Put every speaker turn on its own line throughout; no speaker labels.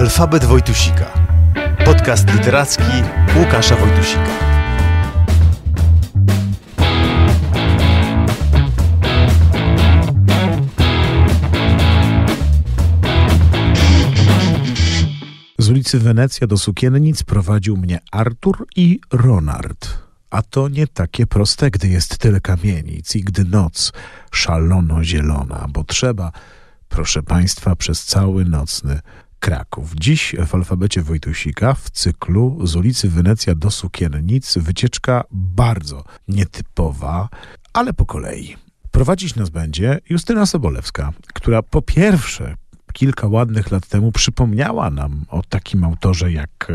Alfabet Wojtusika. Podcast literacki Łukasza Wojtusika. Z ulicy Wenecja do sukiennic prowadził mnie Artur i Ronard. A to nie takie proste, gdy jest tyle kamienic i gdy noc szalono zielona, bo trzeba, proszę państwa, przez cały nocny Kraków. Dziś w alfabecie Wojtusika w cyklu z ulicy Wenecja do Sukiennic wycieczka bardzo nietypowa, ale po kolei. Prowadzić nas będzie Justyna Sobolewska, która po pierwsze kilka ładnych lat temu przypomniała nam o takim autorze jak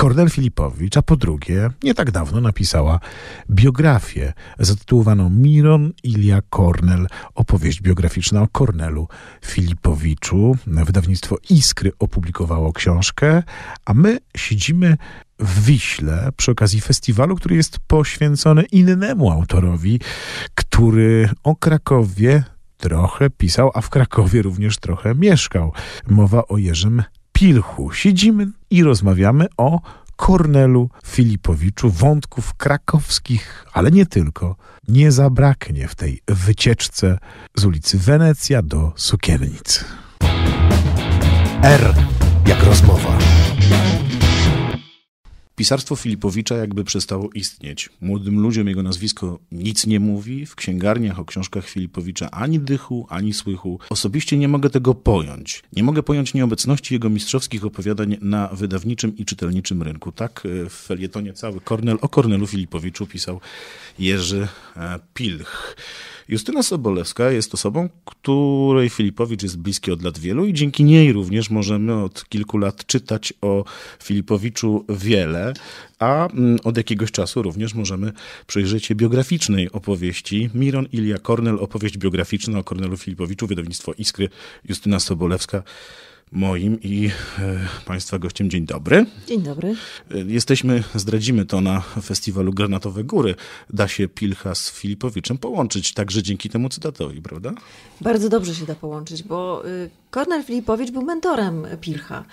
Kornel Filipowicz, a po drugie, nie tak dawno napisała biografię zatytułowaną Miron Ilia Kornel, opowieść biograficzna o Kornelu Filipowiczu. Wydawnictwo Iskry opublikowało książkę, a my siedzimy w Wiśle przy okazji festiwalu, który jest poświęcony innemu autorowi, który o Krakowie trochę pisał, a w Krakowie również trochę mieszkał. Mowa o Jerzym Pilchu siedzimy i rozmawiamy o Kornelu Filipowiczu. Wątków krakowskich, ale nie tylko, nie zabraknie w tej wycieczce z ulicy Wenecja do Sukiennic. R jak rozmowa. Pisarstwo Filipowicza jakby przestało istnieć. Młodym ludziom jego nazwisko nic nie mówi, w księgarniach o książkach Filipowicza ani dychu, ani słychu. Osobiście nie mogę tego pojąć. Nie mogę pojąć nieobecności jego mistrzowskich opowiadań na wydawniczym i czytelniczym rynku. Tak e, w felietonie cały Kornel o Kornelu Filipowiczu pisał Jerzy e, Pilch. Justyna Sobolewska jest osobą, której Filipowicz jest bliski od lat wielu i dzięki niej również możemy od kilku lat czytać o Filipowiczu wiele, a mm, od jakiegoś czasu również możemy przyjrzeć się biograficznej opowieści. Miron Ilia Kornel, opowieść biograficzna o Kornelu Filipowiczu, wydawnictwo Iskry, Justyna Sobolewska moim i e, Państwa gościem. Dzień dobry. Dzień dobry. E, jesteśmy, zdradzimy to na festiwalu Granatowe Góry. Da się Pilcha z Filipowiczem połączyć także dzięki temu cytatowi, prawda?
Bardzo dobrze się da połączyć, bo y, Kornel Filipowicz był mentorem Pilcha.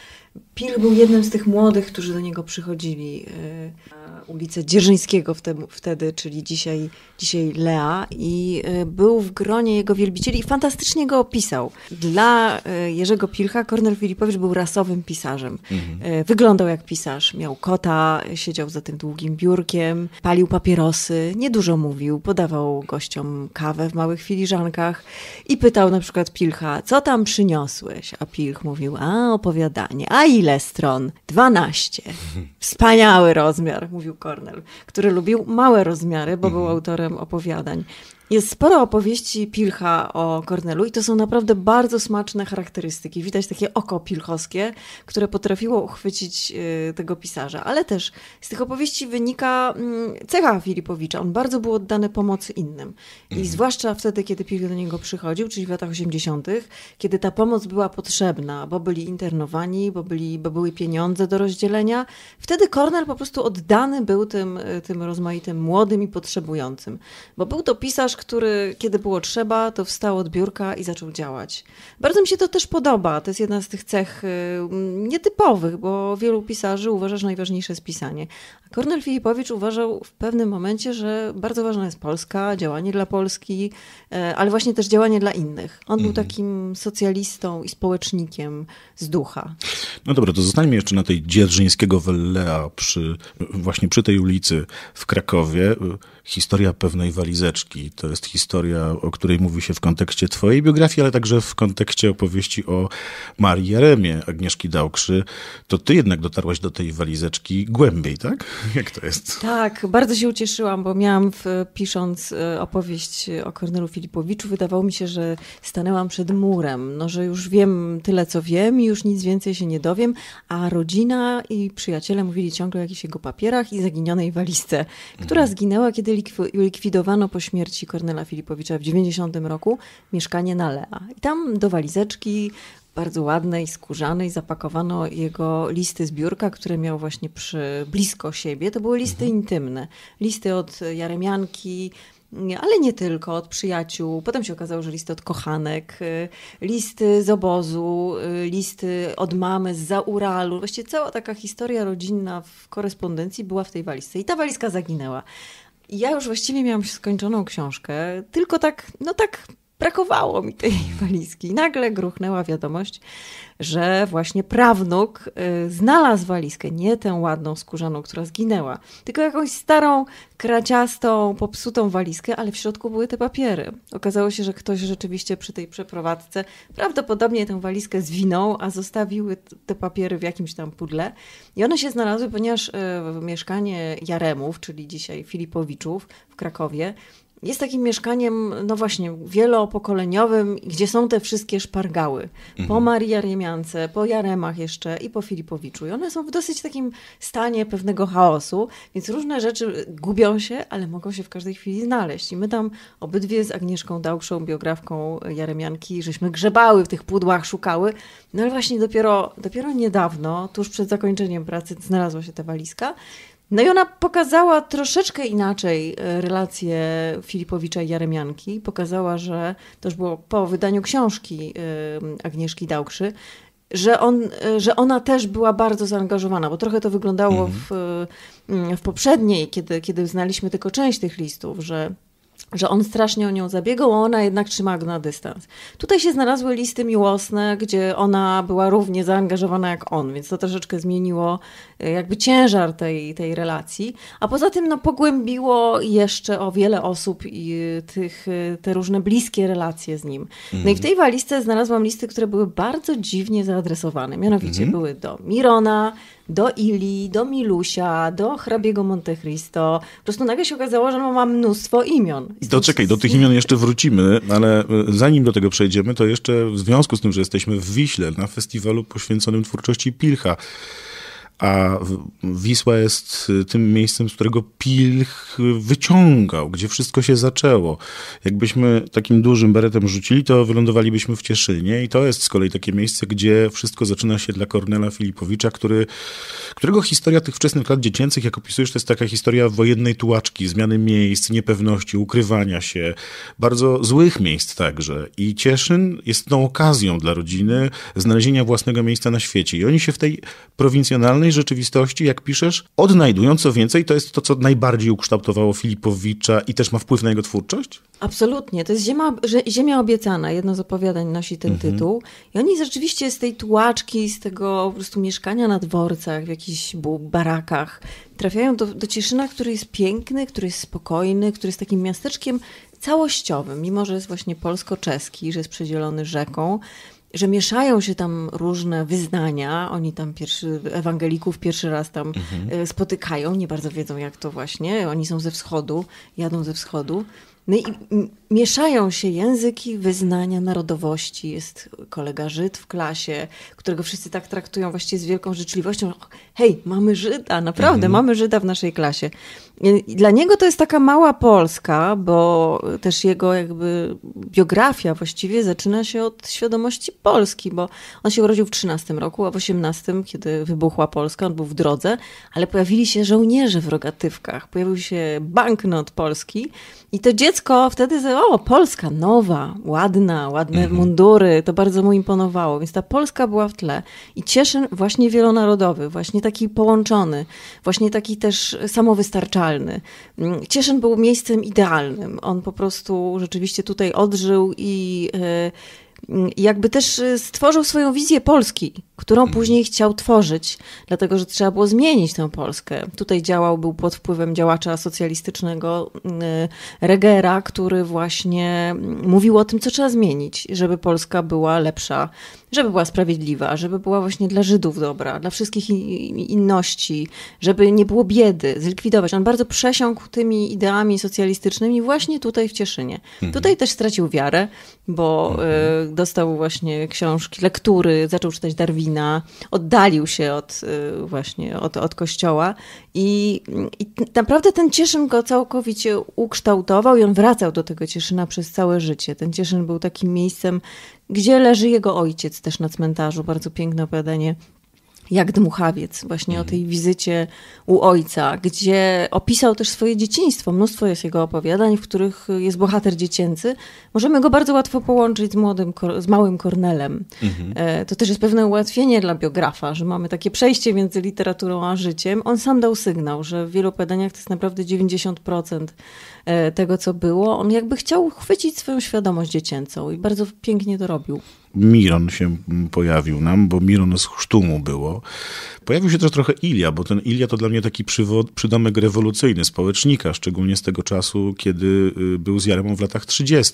Pil był jednym z tych młodych, którzy do niego przychodzili. Y, ulicę Dzierżyńskiego wtedy, czyli dzisiaj, dzisiaj Lea, i y, był w gronie jego wielbicieli i fantastycznie go opisał. Dla y, Jerzego Pilcha Kornel Filipowicz był rasowym pisarzem. Mhm. Wyglądał jak pisarz, miał kota, siedział za tym długim biurkiem, palił papierosy, niedużo mówił, podawał gościom kawę w małych filiżankach i pytał na przykład Pilcha, co tam przyniosłeś? A Pilch mówił, a opowiadanie, a ile stron? 12. Wspaniały rozmiar, mówił Kornel, który lubił małe rozmiary, bo był mhm. autorem opowiadań. Jest sporo opowieści Pilcha o Kornelu i to są naprawdę bardzo smaczne charakterystyki. Widać takie oko pilchowskie, które potrafiło uchwycić y, tego pisarza. Ale też z tych opowieści wynika mm, cecha Filipowicza. On bardzo był oddany pomocy innym. I mhm. zwłaszcza wtedy, kiedy Pilch do niego przychodził, czyli w latach 80., kiedy ta pomoc była potrzebna, bo byli internowani, bo, byli, bo były pieniądze do rozdzielenia. Wtedy Kornel po prostu oddany był tym, y, tym rozmaitym młodym i potrzebującym. Bo był to pisarz, który, kiedy było trzeba, to wstał od biurka i zaczął działać. Bardzo mi się to też podoba. To jest jedna z tych cech y, nietypowych, bo wielu pisarzy uważa, że najważniejsze jest pisanie. A Kornel Filipowicz uważał w pewnym momencie, że bardzo ważna jest Polska, działanie dla Polski, e, ale właśnie też działanie dla innych. On mhm. był takim socjalistą i społecznikiem z ducha.
No dobra, to zostańmy jeszcze na tej Dzierżyńskiego Wellea przy, właśnie przy tej ulicy w Krakowie historia pewnej walizeczki. To jest historia, o której mówi się w kontekście twojej biografii, ale także w kontekście opowieści o Marii Jeremie, Agnieszki Dałkrzy. To ty jednak dotarłaś do tej walizeczki głębiej, tak? Jak to jest?
Tak, bardzo się ucieszyłam, bo miałam w, pisząc e, opowieść o Kornelu Filipowiczu, wydawało mi się, że stanęłam przed murem, no że już wiem tyle, co wiem i już nic więcej się nie dowiem, a rodzina i przyjaciele mówili ciągle o jakichś jego papierach i zaginionej walizce, która mhm. zginęła, kiedy likwidowano po śmierci Kornela Filipowicza w 90 roku mieszkanie na Lea. I tam do walizeczki bardzo ładnej, skórzanej, zapakowano jego listy z biurka, które miał właśnie przy, blisko siebie. To były listy mhm. intymne. Listy od Jaremianki, ale nie tylko, od przyjaciół. Potem się okazało, że listy od kochanek, listy z obozu, listy od mamy z Zauralu. Właściwie cała taka historia rodzinna w korespondencji była w tej walizce. I ta walizka zaginęła ja już właściwie miałam skończoną książkę, tylko tak, no tak brakowało mi tej walizki. Nagle gruchnęła wiadomość, że właśnie prawnuk y, znalazł walizkę, nie tę ładną skórzaną, która zginęła, tylko jakąś starą, kraciastą, popsutą walizkę, ale w środku były te papiery. Okazało się, że ktoś rzeczywiście przy tej przeprowadzce prawdopodobnie tę walizkę zwinął, a zostawiły te papiery w jakimś tam pudle. I one się znalazły, ponieważ y, mieszkanie Jaremów, czyli dzisiaj Filipowiczów w Krakowie, jest takim mieszkaniem, no właśnie, wielopokoleniowym, gdzie są te wszystkie szpargały. Po mhm. Marii Jariemiance, po Jaremach jeszcze i po Filipowiczu. I one są w dosyć takim stanie pewnego chaosu, więc różne rzeczy gubią się, ale mogą się w każdej chwili znaleźć. I my tam obydwie z Agnieszką Dałkszą, biografką Jaremianki, żeśmy grzebały w tych pudłach, szukały. No ale właśnie dopiero, dopiero niedawno, tuż przed zakończeniem pracy, znalazła się ta walizka. No i ona pokazała troszeczkę inaczej e, relacje Filipowicza i Jaremianki. Pokazała, że to już było po wydaniu książki e, Agnieszki Dałkrzy, że, on, e, że ona też była bardzo zaangażowana, bo trochę to wyglądało mhm. w, w poprzedniej, kiedy, kiedy znaliśmy tylko część tych listów, że że on strasznie o nią zabiegał, a ona jednak trzymała go na dystans. Tutaj się znalazły listy miłosne, gdzie ona była równie zaangażowana jak on, więc to troszeczkę zmieniło e, jakby ciężar tej, tej relacji. A poza tym no, pogłębiło jeszcze o wiele osób i e, tych, e, te różne bliskie relacje z nim. No i mhm. w tej walizce znalazłam listy, które były bardzo dziwnie zaadresowane. Mianowicie mhm. były do Mirona, do Ili, do Milusia, do hrabiego Montecristo. Po prostu nagle się okazało, że ma mnóstwo imion.
Do, czekaj, do tych imion jeszcze wrócimy, ale e, zanim do tego przejdziemy, to jeszcze w związku z tym, że jesteśmy w Wiśle, na festiwalu poświęconym twórczości Pilcha, a Wisła jest y, tym miejscem, z którego Pilch wyciągał, gdzie wszystko się zaczęło. Jakbyśmy takim dużym beretem rzucili, to wylądowalibyśmy w Cieszynie i to jest z kolei takie miejsce, gdzie wszystko zaczyna się dla Kornela Filipowicza, który którego historia tych wczesnych lat dziecięcych, jak opisujesz, to jest taka historia wojennej tułaczki, zmiany miejsc, niepewności, ukrywania się, bardzo złych miejsc także. I Cieszyn jest tą okazją dla rodziny znalezienia własnego miejsca na świecie. I oni się w tej prowincjonalnej rzeczywistości, jak piszesz, odnajdują. Co więcej, to jest to, co najbardziej ukształtowało Filipowicza i też ma wpływ na jego twórczość?
Absolutnie. To jest Ziemia, ziemia Obiecana. Jedno z opowiadań nosi ten mhm. tytuł. I oni rzeczywiście z tej tułaczki, z tego po prostu mieszkania na dworcach, w jakich jakichś barakach, trafiają do, do Cieszyna, który jest piękny, który jest spokojny, który jest takim miasteczkiem całościowym, mimo że jest właśnie polsko-czeski, że jest przedzielony rzeką, że mieszają się tam różne wyznania. Oni tam pierwszy, ewangelików pierwszy raz tam mhm. E, spotykają, nie bardzo wiedzą jak to właśnie. Oni są ze wschodu, jadą ze wschodu. No i mieszają się języki, wyznania, narodowości. Jest kolega Żyd w klasie, którego wszyscy tak traktują właściwie z wielką życzliwością. Hej, mamy Żyda, naprawdę, mhm. mamy Żyda w naszej klasie. Dla niego to jest taka mała Polska, bo też jego jakby biografia właściwie zaczyna się od świadomości Polski, bo on się urodził w 13 roku, a w 18, kiedy wybuchła Polska, on był w drodze, ale pojawili się żołnierze w rogatywkach, pojawił się banknot Polski i to dziecko wtedy, o, Polska nowa, ładna, ładne mhm. mundury, to bardzo mu imponowało, więc ta Polska była w tle i Cieszyn właśnie wielonarodowy, właśnie taki połączony, właśnie taki też samowystarczalny, niepowtarzalny. Mm, Cieszyn był miejscem idealnym. On po prostu rzeczywiście tutaj odżył i y, mm, jakby też y, stworzył swoją wizję Polski, którą mhm. później chciał tworzyć, dlatego że trzeba było zmienić tę Polskę. Tutaj działał, był pod wpływem działacza socjalistycznego y, Regera, który właśnie mm, mówił o tym, co trzeba zmienić, żeby Polska była lepsza żeby była sprawiedliwa, żeby była właśnie dla Żydów dobra, dla wszystkich inności, żeby nie było biedy, zlikwidować. On bardzo przesiąkł tymi ideami socjalistycznymi właśnie tutaj w Cieszynie. Mhm. Tutaj też stracił wiarę, bo mhm. E, dostał właśnie książki, lektury, zaczął czytać Darwina, oddalił się od e, właśnie od, od kościoła i, i naprawdę ten Cieszyn go całkowicie ukształtował i on wracał do tego Cieszyna przez całe życie. Ten Cieszyn był takim miejscem, gdzie leży jego ojciec też na cmentarzu. Bardzo piękne opowiadanie jak Dmuchawiec, właśnie o mhm. tej wizycie u ojca, gdzie opisał też swoje dzieciństwo. Mnóstwo jest jego opowiadań, w których jest bohater dziecięcy. Możemy go bardzo łatwo połączyć z, młodym, z małym Kornelem. Mhm. E, to też jest pewne ułatwienie dla biografa, że mamy takie przejście między literaturą a życiem. On sam dał sygnał, że w wielu opowiadaniach to jest naprawdę 90% E, tego, co było. On jakby chciał chwycić swoją świadomość dziecięcą i bardzo pięknie to robił.
Miron się mm, pojawił nam, bo Miron z Chrztumu było. Pojawił się też trochę Ilia, bo ten Ilia to dla mnie taki przydomek rewolucyjny społecznika, szczególnie z tego czasu, kiedy y, był z Jaremą w latach 30.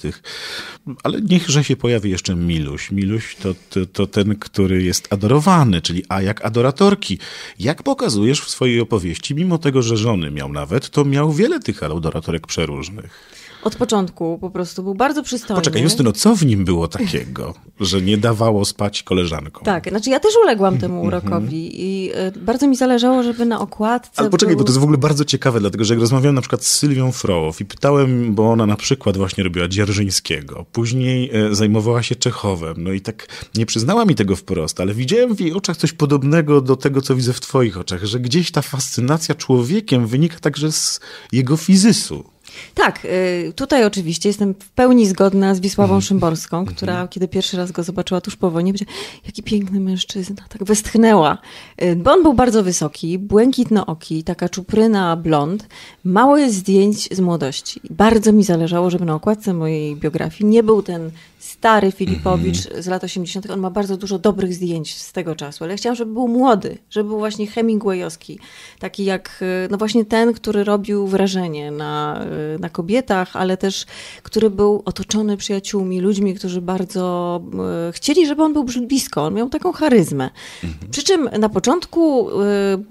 Ale niechże się pojawi jeszcze Miluś. Miluś to, to, to ten, który jest adorowany, czyli a jak adoratorki. Jak pokazujesz w swojej opowieści, mimo tego, że żony miał nawet, to miał wiele tych adoratorek prze przeróżnych.
Od początku po prostu był bardzo przystojny. Poczekaj, Justyno,
co w nim było takiego, że nie dawało spać koleżankom?
Tak, znaczy ja też uległam temu mhm. urokowi i e, bardzo mi zależało, żeby na okładce Ale poczekaj, był... bo to jest w ogóle
bardzo ciekawe, dlatego że jak rozmawiałem na przykład z Sylwią Frołow i pytałem, bo ona na przykład właśnie robiła Dzierżyńskiego, później e, zajmowała się Czechowem, no i tak nie przyznała mi tego wprost, ale widziałem w jej oczach coś podobnego do tego, co widzę w twoich oczach, że gdzieś ta fascynacja człowiekiem wynika także z jego fizysu.
Tak, y, tutaj oczywiście jestem w pełni zgodna z Wisławą mhm. Szymborską, mhm. która kiedy pierwszy raz go zobaczyła tuż po wojnie, będzie, jaki piękny mężczyzna, tak westchnęła. Y, bo on był bardzo wysoki, błękitnooki, taka czupryna blond. Mało jest zdjęć z młodości. Bardzo mi zależało, żeby na okładce mojej biografii nie był ten stary Filipowicz mhm. z lat 80. On ma bardzo dużo dobrych zdjęć z tego czasu, ale ja chciałam, żeby był młody, żeby był właśnie Hemingwayowski, taki jak, y, no właśnie ten, który robił wrażenie na na kobietach, ale też, który był otoczony przyjaciółmi, ludźmi, którzy bardzo e, chcieli, żeby on był blisko. On miał taką charyzmę. Mhm. Przy czym na początku e,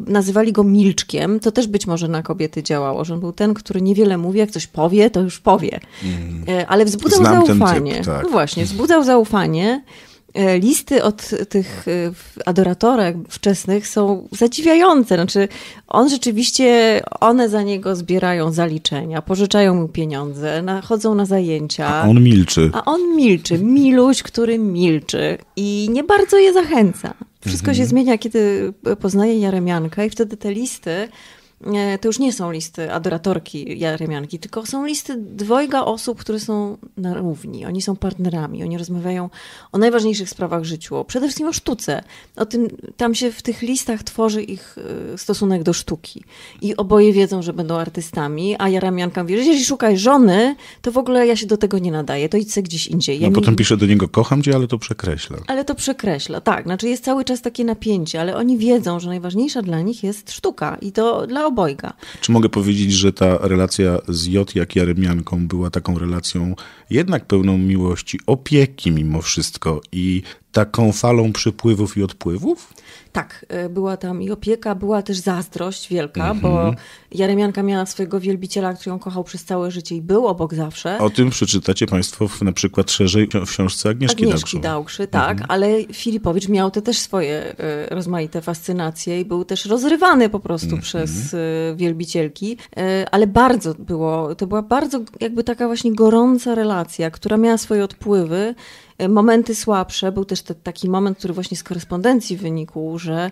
nazywali go milczkiem. To też być może na kobiety działało, że on był ten, który niewiele mówi. Jak coś powie, to już powie. Mhm. E, ale wzbudzał Znam zaufanie. Typ, tak. no właśnie, wzbudzał zaufanie. E, listy od tych e, adoratorek wczesnych są zadziwiające. Znaczy, on rzeczywiście, one za niego zbierają zaliczenia, pożyczają mu pieniądze, na, chodzą na zajęcia. A on milczy. A on milczy. Miluś, który milczy i nie bardzo je zachęca. Wszystko mhm. się zmienia, kiedy poznaje Jaremianka i wtedy te listy E, to już nie są listy adoratorki Jaremianki, tylko są listy dwojga osób, które są na równi. Oni są partnerami, oni rozmawiają o najważniejszych sprawach w życiu, przede wszystkim o sztuce. O tym, tam się w tych listach tworzy ich e, stosunek do sztuki. I oboje wiedzą, że będą artystami, a Jaremianka mówi, że jeżeli szukaj żony, to w ogóle ja się do tego nie nadaję, to idź gdzieś indziej. Ja no nie... potem pisze
do niego, kocham cię, ale to przekreśla.
Ale to przekreśla, tak. Znaczy jest cały czas takie napięcie, ale oni wiedzą, że najważniejsza dla nich jest sztuka i to dla obojga. Czy
mogę powiedzieć, że ta relacja z J jak Jaremianką była taką relacją jednak pełną miłości, opieki mimo wszystko i taką falą przypływów i
odpływów? Tak, e, była tam i opieka, była też zazdrość wielka, mm -hmm. bo mhm. Jaremianka miała swojego wielbiciela, który ją kochał przez całe życie i był obok zawsze. O
tym przeczytacie Państwo w, na przykład szerzej w książce Agnieszki, Agnieszki Dałkrzy. tak, mm -hmm.
ale Filipowicz miał te też swoje e, rozmaite fascynacje i był też rozrywany po prostu mm -hmm. przez e, wielbicielki, ale bardzo było, to była bardzo jakby taka właśnie gorąca relacja, która miała swoje odpływy E, momenty słabsze. Był też te, taki moment, który właśnie z korespondencji wynikł, że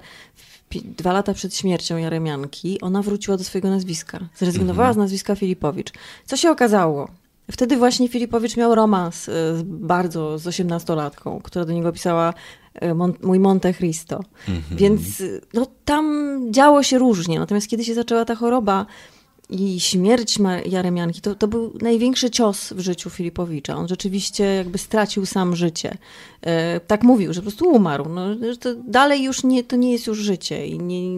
dwa lata przed śmiercią Jaremianki ona wróciła do swojego nazwiska. Zrezygnowała mhm. z nazwiska Filipowicz. Co się okazało? Wtedy właśnie Filipowicz miał romans e, z, bardzo z osiemnastolatką, która do niego pisała e, Mon mój Monte Cristo. Mhm. Więc no, tam działo się różnie. Natomiast kiedy się zaczęła ta choroba, i śmierć Jaremianki to, to był największy cios w życiu Filipowicza. On rzeczywiście jakby stracił sam życie. E, tak mówił, że po prostu umarł. No, dalej już nie, to nie jest już życie. I nie,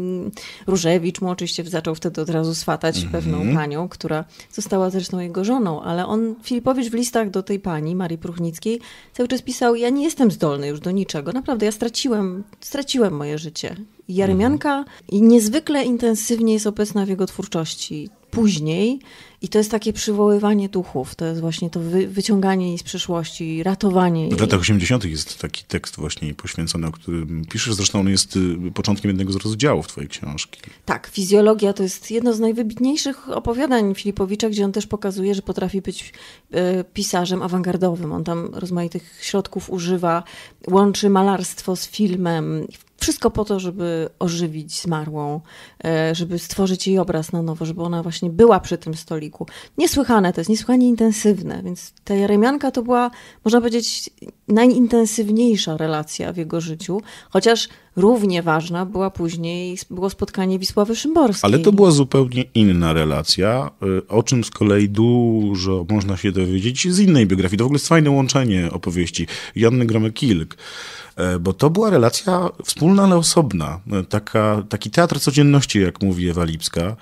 Różewicz mu oczywiście zaczął wtedy od razu swatać mhm. pewną panią, która została zresztą jego żoną, ale on, Filipowicz w listach do tej pani, Marii Pruchnickiej, cały czas pisał, ja nie jestem zdolny już do niczego. Naprawdę, ja straciłem, straciłem moje życie. Jaremianka niezwykle intensywnie jest obecna w jego twórczości później. I to jest takie przywoływanie duchów, to jest właśnie to wy, wyciąganie z przeszłości, ratowanie. W latach
80. jest taki tekst właśnie poświęcony, o którym piszesz. Zresztą on jest y, początkiem jednego z rozdziałów twojej książki.
Tak, fizjologia to jest jedno z najwybitniejszych opowiadań Filipowicza, gdzie on też pokazuje, że potrafi być y, pisarzem awangardowym. On tam rozmaitych środków używa, łączy malarstwo z filmem, wszystko po to, żeby ożywić zmarłą, y, żeby stworzyć jej obraz na nowo, żeby ona właśnie faktycznie była przy tym stoliku. Niesłychane to jest, niesłychanie intensywne, więc ta Jeremianka to była, można powiedzieć, najintensywniejsza relacja w jego życiu, chociaż równie ważna była później, było spotkanie Wisławy Szymborskiej. Ale to
była zupełnie inna relacja, y, o czym z kolei dużo można się dowiedzieć z innej biografii. To w ogóle jest fajne łączenie opowieści. Janny Gromek-Kilk, E, bo to była relacja wspólna, ale osobna. E, taka, taki teatr codzienności, jak mówi Ewa Lipska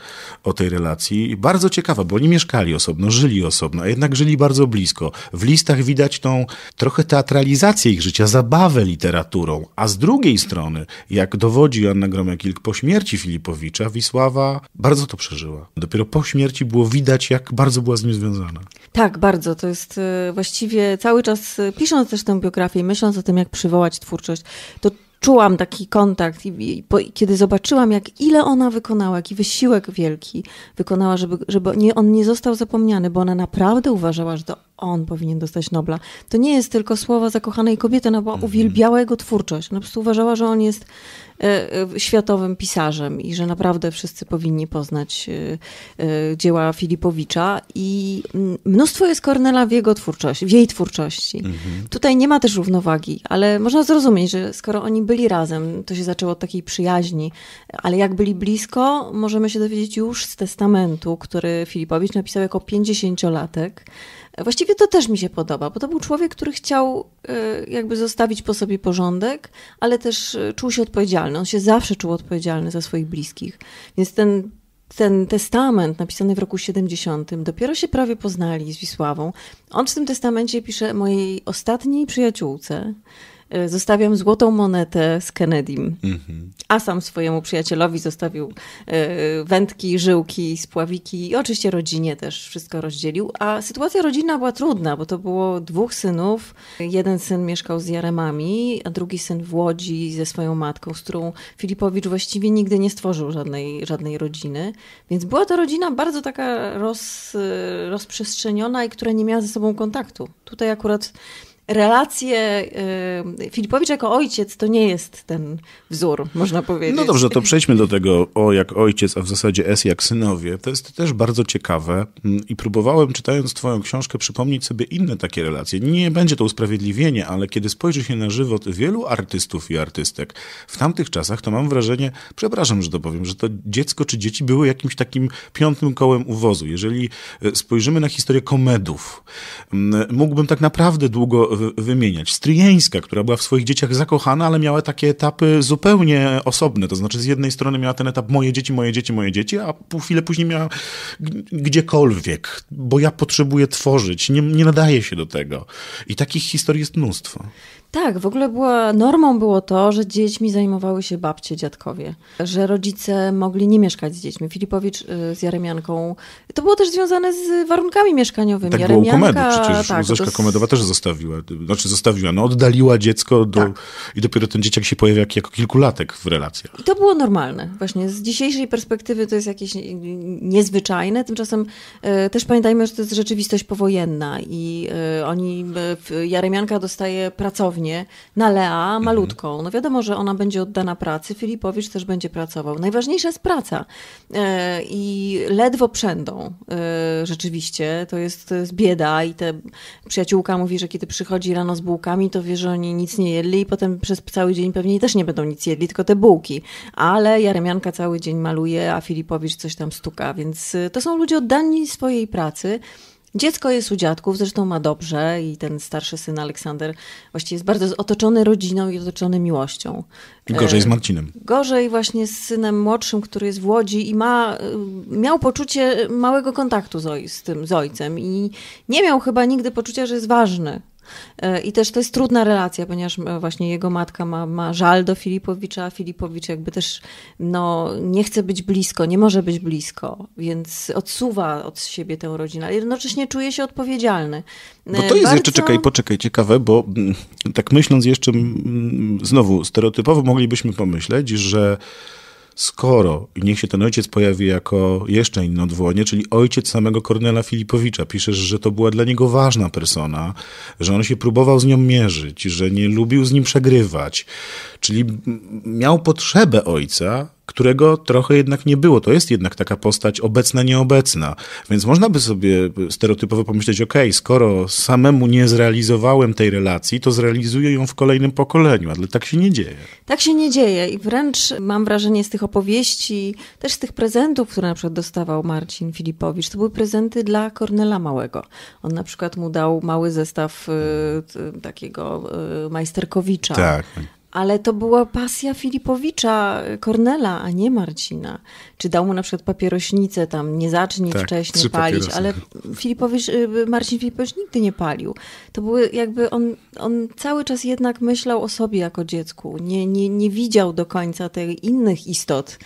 o tej relacji. Bardzo ciekawa, bo oni mieszkali osobno, żyli osobno, a jednak żyli bardzo blisko. W listach widać tą trochę teatralizację ich życia, zabawę literaturą, a z drugiej strony, jak dowodzi Anna gromek po śmierci Filipowicza, Wisława bardzo to przeżyła. Dopiero po śmierci było widać, jak bardzo była z nim związana.
Tak, bardzo. To jest e, właściwie cały czas, pisząc też tę biografię, myśląc o tym, jak przywołać twórczość, to czułam taki kontakt i, i, i, kiedy zobaczyłam, jak ile ona wykonała, jaki wysiłek wielki wykonała, żeby, żeby nie, on nie został zapomniany, bo ona naprawdę uważała, że to on powinien dostać Nobla. To nie jest tylko słowa zakochanej kobiety, ona no była, mhm. uwielbiała jego twórczość. Ona po prostu uważała, że on jest e, e, światowym pisarzem i że naprawdę wszyscy powinni poznać e, dzieła Filipowicza i mm, mnóstwo jest Kornela w jego twórczości, w jej twórczości. Mhm. Tutaj nie ma też równowagi, ale można zrozumieć, że skoro oni byli razem, to się zaczęło od takiej przyjaźni, ale jak byli blisko, możemy się dowiedzieć już z testamentu, który Filipowicz napisał jako pięćdziesięciolatek. Właściwie to też mi się podoba, bo to był człowiek, który chciał e, jakby zostawić po sobie porządek, ale też e, czuł się odpowiedzialny. On się zawsze czuł odpowiedzialny za swoich bliskich. Więc ten ten testament napisany w roku 70, dopiero się prawie poznali z Wisławą. On w tym testamencie pisze mojej ostatniej przyjaciółce, Y, zostawiam złotą monetę z Kennedym, mhm. a sam swojemu przyjacielowi zostawił y, wędki, żyłki, spławiki i oczywiście rodzinie też wszystko rozdzielił. A sytuacja rodzinna była trudna, bo to było dwóch synów. Jeden syn mieszkał z Jaremami, a drugi syn w Łodzi ze swoją matką, z którą Filipowicz właściwie nigdy nie stworzył żadnej, żadnej rodziny. Więc była to rodzina bardzo taka roz, y, rozprzestrzeniona i która nie miała ze sobą kontaktu. Tutaj akurat relacje y, Filipowicz jako ojciec to nie jest ten wzór, można powiedzieć. No dobrze, to
przejdźmy do tego O jak ojciec, a w zasadzie S jak synowie. To jest też bardzo ciekawe mm, i próbowałem czytając twoją książkę przypomnieć sobie inne takie relacje. Nie będzie to usprawiedliwienie, ale kiedy spojrzy się na żywot wielu artystów i artystek w tamtych czasach, to mam wrażenie, przepraszam, że to powiem, że to dziecko czy dzieci były jakimś takim piątym kołem u wozu. Jeżeli y, spojrzymy na historię komedów, mm, mógłbym tak naprawdę długo y, wy, wymieniać. Stryjeńska, która była w swoich dzieciach zakochana, ale miała takie etapy zupełnie osobne. To znaczy, z jednej strony miała ten etap moje dzieci, moje dzieci, moje dzieci, a chwilę później miała gdziekolwiek, bo ja potrzebuję tworzyć, nie, nie nadaje się do tego. I takich historii jest mnóstwo.
Tak, w ogóle była, normą było to, że dziećmi zajmowały się babcie, dziadkowie, że rodzice mogli nie mieszkać z dziećmi. Filipowicz y, z Jaremianką. To było też związane z warunkami mieszkaniowymi. Tak Jaremianka, było u komedy przecież. Tak,
Komedowa też zostawiła znaczy zostawiła, no oddaliła dziecko do, tak. i dopiero ten dzieciak się pojawia jak, jako kilkulatek w relacjach.
I to było normalne. Właśnie z dzisiejszej perspektywy to jest jakieś niezwyczajne, tymczasem e, też pamiętajmy, że to jest rzeczywistość powojenna i e, oni, e, Jaremianka dostaje pracownię na Lea malutką. Mhm. No wiadomo, że ona będzie oddana pracy, Filipowicz też będzie pracował. Najważniejsza jest praca i ledwo przędą rzeczywiście, to jest, to jest bieda i te przyjaciółka mówi, że kiedy przychodzi przychodzi rano z bułkami, to wie, że oni nic nie jedli i potem przez cały dzień pewnie też nie będą nic jedli, tylko te bułki. Ale Jaremianka cały dzień maluje, a Filipowicz coś tam stuka, więc y, to są ludzie oddani swojej pracy. Dziecko jest u dziadków, zresztą ma dobrze i ten starszy syn Aleksander właściwie jest bardzo otoczony rodziną i otoczony miłością. Gorzej z e, Marcinem. Gorzej właśnie z synem młodszym, który jest w Łodzi i ma, y, miał poczucie małego kontaktu z, oj, z tym, z ojcem i nie miał chyba nigdy poczucia, że jest ważny, E, I też to jest trudna relacja, ponieważ e, właśnie jego matka ma, ma żal do Filipowicza, a Filipowicz jakby też no, nie chce być blisko, nie może być blisko, więc odsuwa od siebie tę rodzinę, ale jednocześnie czuje się odpowiedzialny. E, bo to jest Bardzo... jeszcze, czekaj,
poczekaj, ciekawe, bo mm, tak myśląc jeszcze, mm, znowu stereotypowo moglibyśmy pomyśleć, że skoro, i niech się ten ojciec pojawi jako jeszcze inne odwołanie, czyli ojciec samego Kornela Filipowicza, piszesz, że to była dla niego ważna persona, że on się próbował z nią mierzyć, że nie lubił z nim przegrywać, Czyli miał potrzebę ojca, którego trochę jednak nie było. To jest jednak taka postać obecna, nieobecna. Więc można by sobie stereotypowo pomyśleć, ok, skoro samemu nie zrealizowałem tej relacji, to zrealizuję ją w kolejnym pokoleniu, ale tak się nie dzieje.
Tak się nie dzieje i wręcz mam wrażenie z tych opowieści, też z tych prezentów, które na przykład dostawał Marcin Filipowicz, to były prezenty dla Kornela Małego. On na przykład mu dał mały zestaw y, takiego y, Majsterkowicza. Tak. Ale to była pasja Filipowicza, Kornela, a nie Marcina. Czy dał mu na przykład papierośnicę tam, nie zacznij tak, wcześniej palić, ale Filipowicz, y, y, Marcin Filipowicz nigdy nie palił. To były jakby, on, on cały czas jednak myślał o sobie jako dziecku. Nie, nie, nie widział do końca tych innych istot.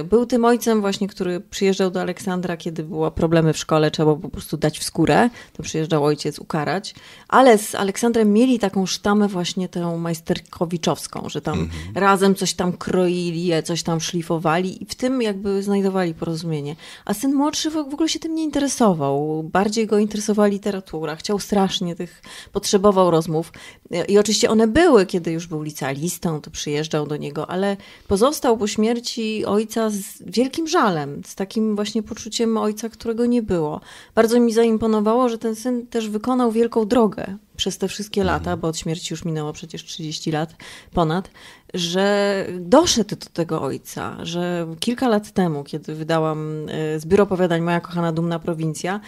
Y, był tym ojcem właśnie, który przyjeżdżał do Aleksandra, kiedy były problemy w szkole, trzeba było po prostu dać w skórę. To przyjeżdżał ojciec ukarać. Ale z Aleksandrem mieli taką sztamę właśnie tę majsterkowicz że tam mhm. razem coś tam kroili, coś tam szlifowali i w tym jakby znajdowali porozumienie. A syn młodszy w ogóle się tym nie interesował. Bardziej go interesowała literatura, chciał strasznie tych, potrzebował rozmów. I oczywiście one były, kiedy już był licealistą, to przyjeżdżał do niego, ale pozostał po śmierci ojca z wielkim żalem, z takim właśnie poczuciem ojca, którego nie było. Bardzo mi zaimponowało, że ten syn też wykonał wielką drogę przez te wszystkie mhm. lata, bo od śmierci już minęło przecież 30 lat ponad, że doszedł do tego ojca, że kilka lat temu, kiedy wydałam e, zbiór opowiadań Moja kochana dumna prowincja,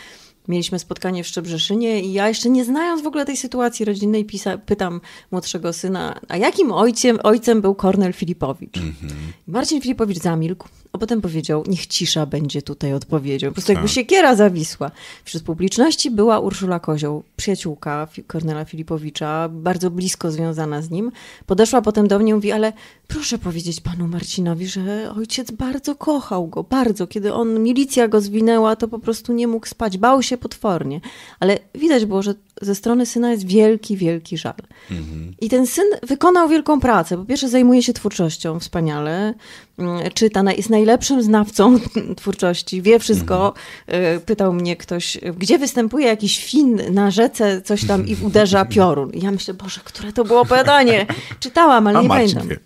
Mieliśmy spotkanie w Szczebrzeszynie i ja jeszcze nie znając w ogóle tej sytuacji rodzinnej pisa- pytam młodszego syna, a jakim ojcem, ojcem był Kornel Filipowicz? Mm-hmm. Marcin Filipowicz zamilkł a potem powiedział, niech cisza będzie tutaj odpowiedzią. Po prostu jakby tak. siekiera zawisła. Wśród publiczności była Urszula Kozioł, przyjaciółka Kornela Filipowicza, bardzo blisko związana z nim. Podeszła potem do mnie i mówi, ale proszę powiedzieć panu Marcinowi, że ojciec bardzo kochał go, bardzo. Kiedy on, milicja go zwinęła, to po prostu nie mógł spać, bał się potwornie. Ale widać było, że ze strony syna jest wielki, wielki żal. Mhm. I ten syn wykonał wielką pracę. Po pierwsze, zajmuje się twórczością wspaniale, mm, czyta, jest najlepszym znawcą twórczości, wie wszystko. Mhm. Pytał mnie ktoś, gdzie występuje jakiś Fin na rzece, coś tam i uderza piorun. I ja myślę, Boże, które to było opowiadanie? Czytałam, ale A nie Marcin pamiętam. Wie.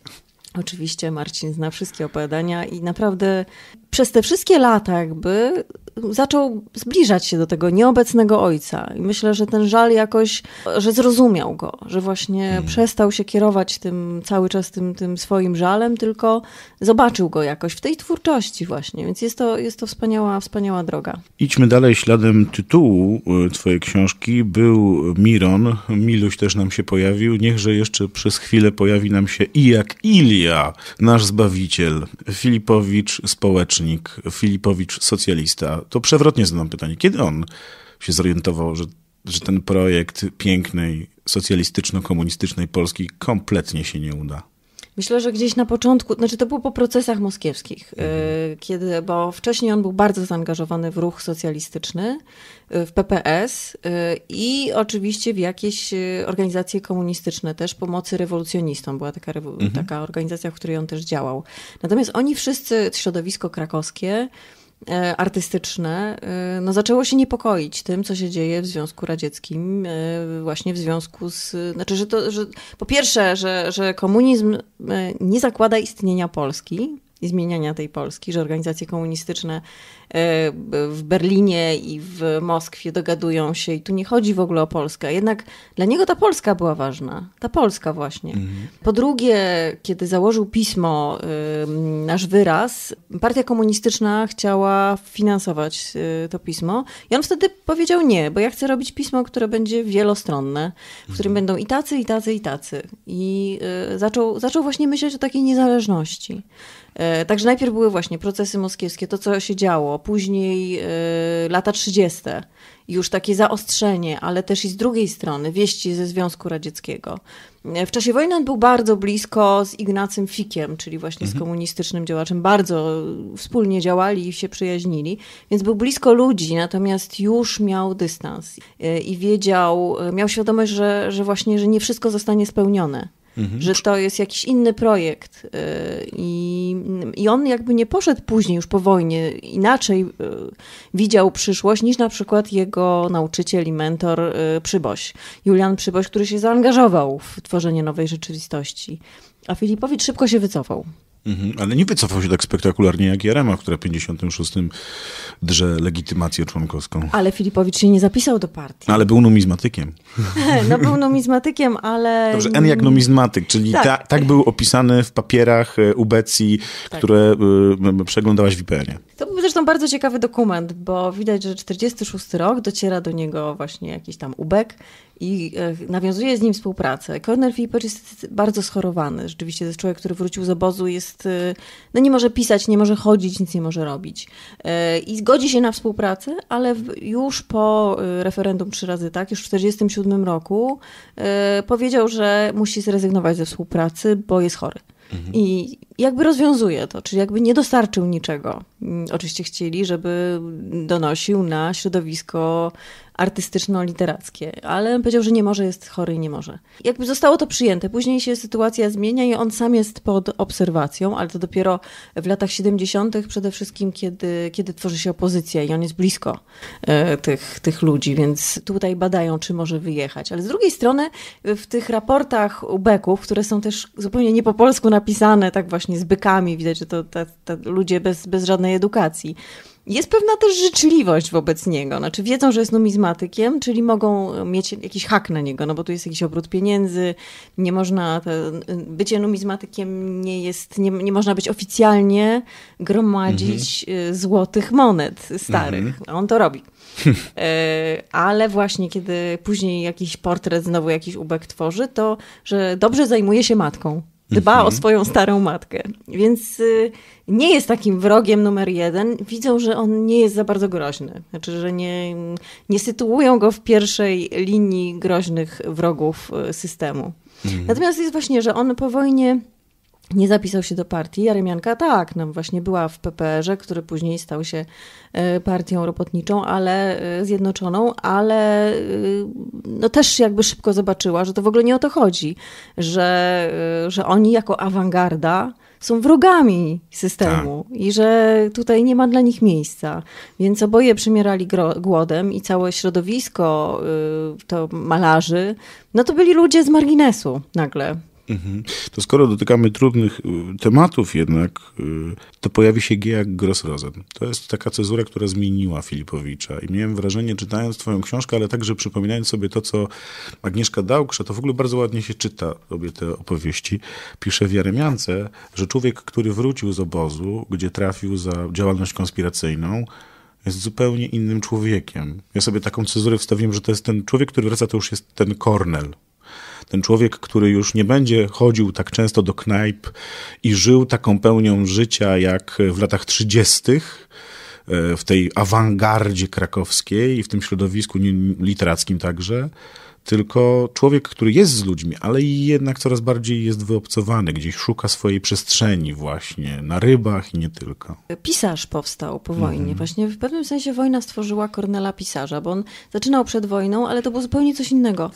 Oczywiście Marcin zna wszystkie opowiadania i naprawdę przez te wszystkie lata jakby zaczął zbliżać się do tego nieobecnego ojca. I myślę, że ten żal jakoś, że zrozumiał go, że właśnie hmm. przestał się kierować tym cały czas tym, tym swoim żalem, tylko zobaczył go jakoś w tej twórczości właśnie. Więc jest to, jest to wspaniała, wspaniała droga.
Idźmy dalej śladem tytułu e, twojej książki. Był Miron, Miluś też nam się pojawił. Niechże jeszcze przez chwilę pojawi nam się i jak Ilia, nasz Zbawiciel, Filipowicz społecznik, Filipowicz socjalista to przewrotnie zadam pytanie. Kiedy on się zorientował, że, że ten projekt pięknej, socjalistyczno-komunistycznej Polski kompletnie się nie uda?
Myślę, że gdzieś na początku, znaczy to było po procesach moskiewskich, e, mhm. kiedy, bo wcześniej on był bardzo zaangażowany w ruch socjalistyczny, e, w PPS e, i oczywiście w jakieś organizacje komunistyczne też pomocy rewolucjonistom. Była taka, mhm. taka organizacja, w której on też działał. Natomiast oni wszyscy, środowisko krakowskie, E, artystyczne, e, no zaczęło się niepokoić tym, co się dzieje w Związku Radzieckim, e, właśnie w związku z. Znaczy, że to, że po pierwsze, że, że komunizm nie zakłada istnienia Polski i zmieniania tej Polski, że organizacje komunistyczne E, w Berlinie i w Moskwie dogadują się i tu nie chodzi w ogóle o Polskę. Jednak dla niego ta Polska była ważna. Ta Polska właśnie. Mhm. Po drugie, kiedy założył pismo Nasz Wyraz, partia komunistyczna chciała finansować y, to pismo i on wtedy powiedział nie, bo ja chcę robić pismo, które będzie wielostronne, w którym mhm. będą i tacy, i tacy, i tacy. I y, zaczął, zaczął właśnie myśleć o takiej niezależności. E, także najpierw były właśnie procesy moskiewskie, to co się działo, później e, lata 30. Już takie zaostrzenie, ale też i z drugiej strony wieści ze Związku Radzieckiego. E, w czasie wojny on był bardzo blisko z Ignacym Fikiem, czyli właśnie mhm. z komunistycznym działaczem. Bardzo wspólnie działali i się przyjaźnili, więc był blisko ludzi, natomiast już miał dystans i wiedział, miał świadomość, że, że właśnie, że nie wszystko zostanie spełnione mhm. że to jest jakiś inny projekt. Y, I, I on jakby nie poszedł później, już po wojnie, inaczej y, widział przyszłość niż na przykład jego nauczyciel i mentor y, Przyboś, Julian Przyboś, który się zaangażował w tworzenie nowej rzeczywistości. A Filipowicz szybko się wycofał.
Mhm, ale nie wycofał się tak spektakularnie jak Jarema, która w 56 drze legitymację członkowską.
Ale Filipowicz się nie zapisał do partii.
No, ale był numizmatykiem.
no był numizmatykiem, ale... Dobrze, N jak
numizmatyk, czyli tak, ta, tak był opisany w papierach e, ubecji, tak. które y, przeglądałaś w IPN-ie.
To był zresztą bardzo ciekawy dokument, bo widać, że 46 rok dociera do niego właśnie jakiś tam ubek i e, nawiązuje z nim współpracę. Kornel Filipowicz jest bardzo schorowany. Rzeczywiście to jest człowiek, który wrócił z obozu, jest, e, no nie może pisać, nie może chodzić, nic nie może robić. E, I zgodzi się na współpracę, ale już po referendum trzy razy tak, już w 1947 roku powiedział, że musi zrezygnować ze współpracy, bo jest chory. Mhm. I jakby rozwiązuje to, czyli jakby nie dostarczył niczego. Mm, oczywiście chcieli, żeby donosił na środowisko artystyczno-literackie, ale powiedział, że nie może, jest chory i nie może. Jakby zostało to przyjęte. Później się sytuacja zmienia i on sam jest pod obserwacją, ale to dopiero w latach 70. przede wszystkim, kiedy, kiedy tworzy się opozycja i on jest blisko e, tych, tych ludzi, więc tutaj badają, czy może wyjechać. Ale z drugiej strony w tych raportach ubeków, które są też zupełnie nie po polsku napisane, tak właśnie z bykami, widać, że to, to, to ludzie bez, bez żadnej edukacji. Jest pewna też życzliwość wobec niego. Znaczy, wiedzą, że jest numizmatykiem, czyli mogą mieć jakiś hak na niego, no bo tu jest jakiś obrót pieniędzy, nie można. Te, bycie numizmatykiem nie jest. Nie, nie można być oficjalnie gromadzić mhm. y, złotych monet starych. Mhm. On to robi. E, ale właśnie, kiedy później jakiś portret, znowu jakiś ubek tworzy, to że dobrze zajmuje się matką dba mhm. o swoją starą matkę. Więc y, nie jest takim wrogiem numer jeden. Widzą, że on nie jest za bardzo groźny. Znaczy, że nie, nie sytuują go w pierwszej linii groźnych wrogów y, systemu. Mhm. Natomiast jest właśnie, że on po wojnie nie zapisał się do partii, a tak, no właśnie była w PPR-ze, który później stał się e, partią robotniczą, ale e, zjednoczoną, ale e, no też jakby szybko zobaczyła, że to w ogóle nie o to chodzi, że, że oni jako awangarda są wrogami systemu tak. i że tutaj nie ma dla nich miejsca. Więc oboje przymierali głodem i całe środowisko to malarzy, no to byli ludzie z marginesu nagle.
Mhm. To skoro dotykamy trudnych y, tematów jednak, y, to pojawi się G jak Grossrosen. To jest taka cezura, która zmieniła Filipowicza i miałem wrażenie, czytając twoją książkę, ale także przypominając sobie to, co Agnieszka Dałksza, to w ogóle bardzo ładnie się czyta obie te opowieści. Pisze w Jaremiance, że człowiek, który wrócił z obozu, gdzie trafił za działalność konspiracyjną, jest zupełnie innym człowiekiem. Ja sobie taką cezurę wstawiłem, że to jest ten człowiek, który wraca, to już jest ten Kornel, ten człowiek, który już nie będzie chodził tak często do knajp i żył taką pełnią życia jak w latach 30., e, w tej awangardzie krakowskiej i w tym środowisku literackim także, tylko człowiek, który jest z ludźmi, ale jednak coraz bardziej jest wyobcowany, gdzieś szuka swojej przestrzeni właśnie na rybach i nie tylko.
Pisarz powstał po mhm. wojnie. Właśnie w pewnym sensie wojna stworzyła Kornela Pisarza, bo on zaczynał przed wojną, ale to było zupełnie coś innego.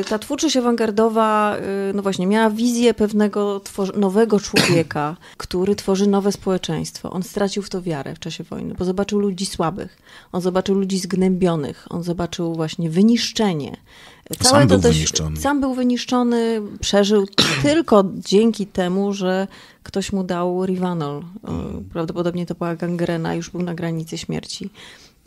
Y, ta twórczość awangardowa, y, no właśnie, miała wizję pewnego nowego człowieka, który tworzy nowe społeczeństwo. On stracił w to wiarę w czasie wojny, bo zobaczył ludzi słabych, on zobaczył ludzi zgnębionych, on zobaczył właśnie wyniszczenie Całe sam był dość, wyniszczony. Sam był wyniszczony, przeżył tylko dzięki temu, że ktoś mu dał Rivanol. Mm. Prawdopodobnie to była gangrena, już był na granicy śmierci.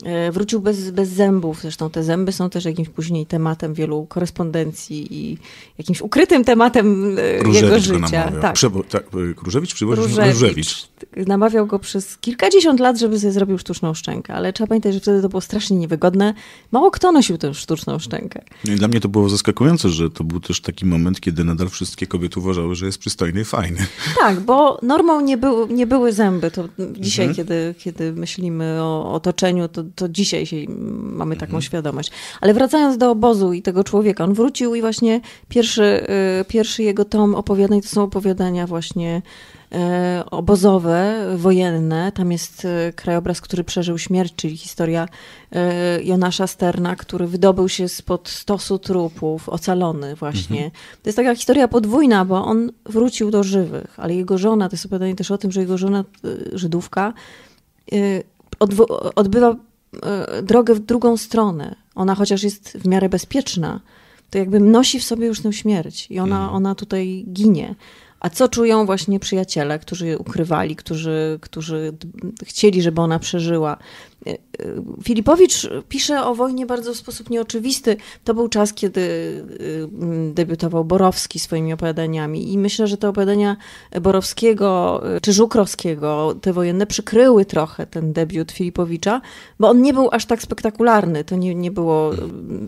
E, wrócił bez, bez zębów, zresztą te zęby są też jakimś później tematem wielu korespondencji i jakimś ukrytym tematem Różewicz jego życia. Tak. Prze
tak, e, Różewicz przywozi Różewicz. Różewicz.
Namawiał go przez kilkadziesiąt lat, żeby sobie zrobił sztuczną szczękę, ale trzeba pamiętać, że wtedy to było strasznie niewygodne. Mało kto nosił tę sztuczną szczękę.
dla mnie to było zaskakujące, że to był też taki moment, kiedy nadal wszystkie kobiety uważały, że jest przystojny i fajny.
Tak, bo normą nie, był, nie były zęby. To dzisiaj, mhm. kiedy, kiedy myślimy o otoczeniu, to to, dzisiaj się, mamy taką mhm. świadomość. Ale wracając do obozu i tego człowieka, on wrócił i właśnie pierwszy, y, pierwszy jego tom opowiadań to są opowiadania właśnie y, obozowe, wojenne. Tam jest y, krajobraz, który przeżył śmierć, czyli historia Jonasza Sterna, który wydobył się spod stosu trupów, ocalony właśnie. Mhm. To jest taka historia podwójna, bo on wrócił do żywych, ale jego żona, to jest opowiadanie też o tym, że jego żona, Żydówka, odbywa E, drogę w drugą stronę, ona chociaż jest w miarę bezpieczna, to jakby nosi w sobie już tę śmierć i ona, mhm. ona tutaj ginie. A co czują właśnie przyjaciele, którzy ukrywali, którzy, którzy chcieli, żeby ona przeżyła? E, e, Filipowicz pisze o wojnie bardzo w sposób nieoczywisty. To był czas, kiedy y, mm, debiutował Borowski swoimi opowiadaniami i myślę, że te opowiadania Borowskiego y, czy Żukrowskiego, te wojenne, przykryły trochę ten debiut Filipowicza, bo on nie był aż tak spektakularny. To nie, nie było, y,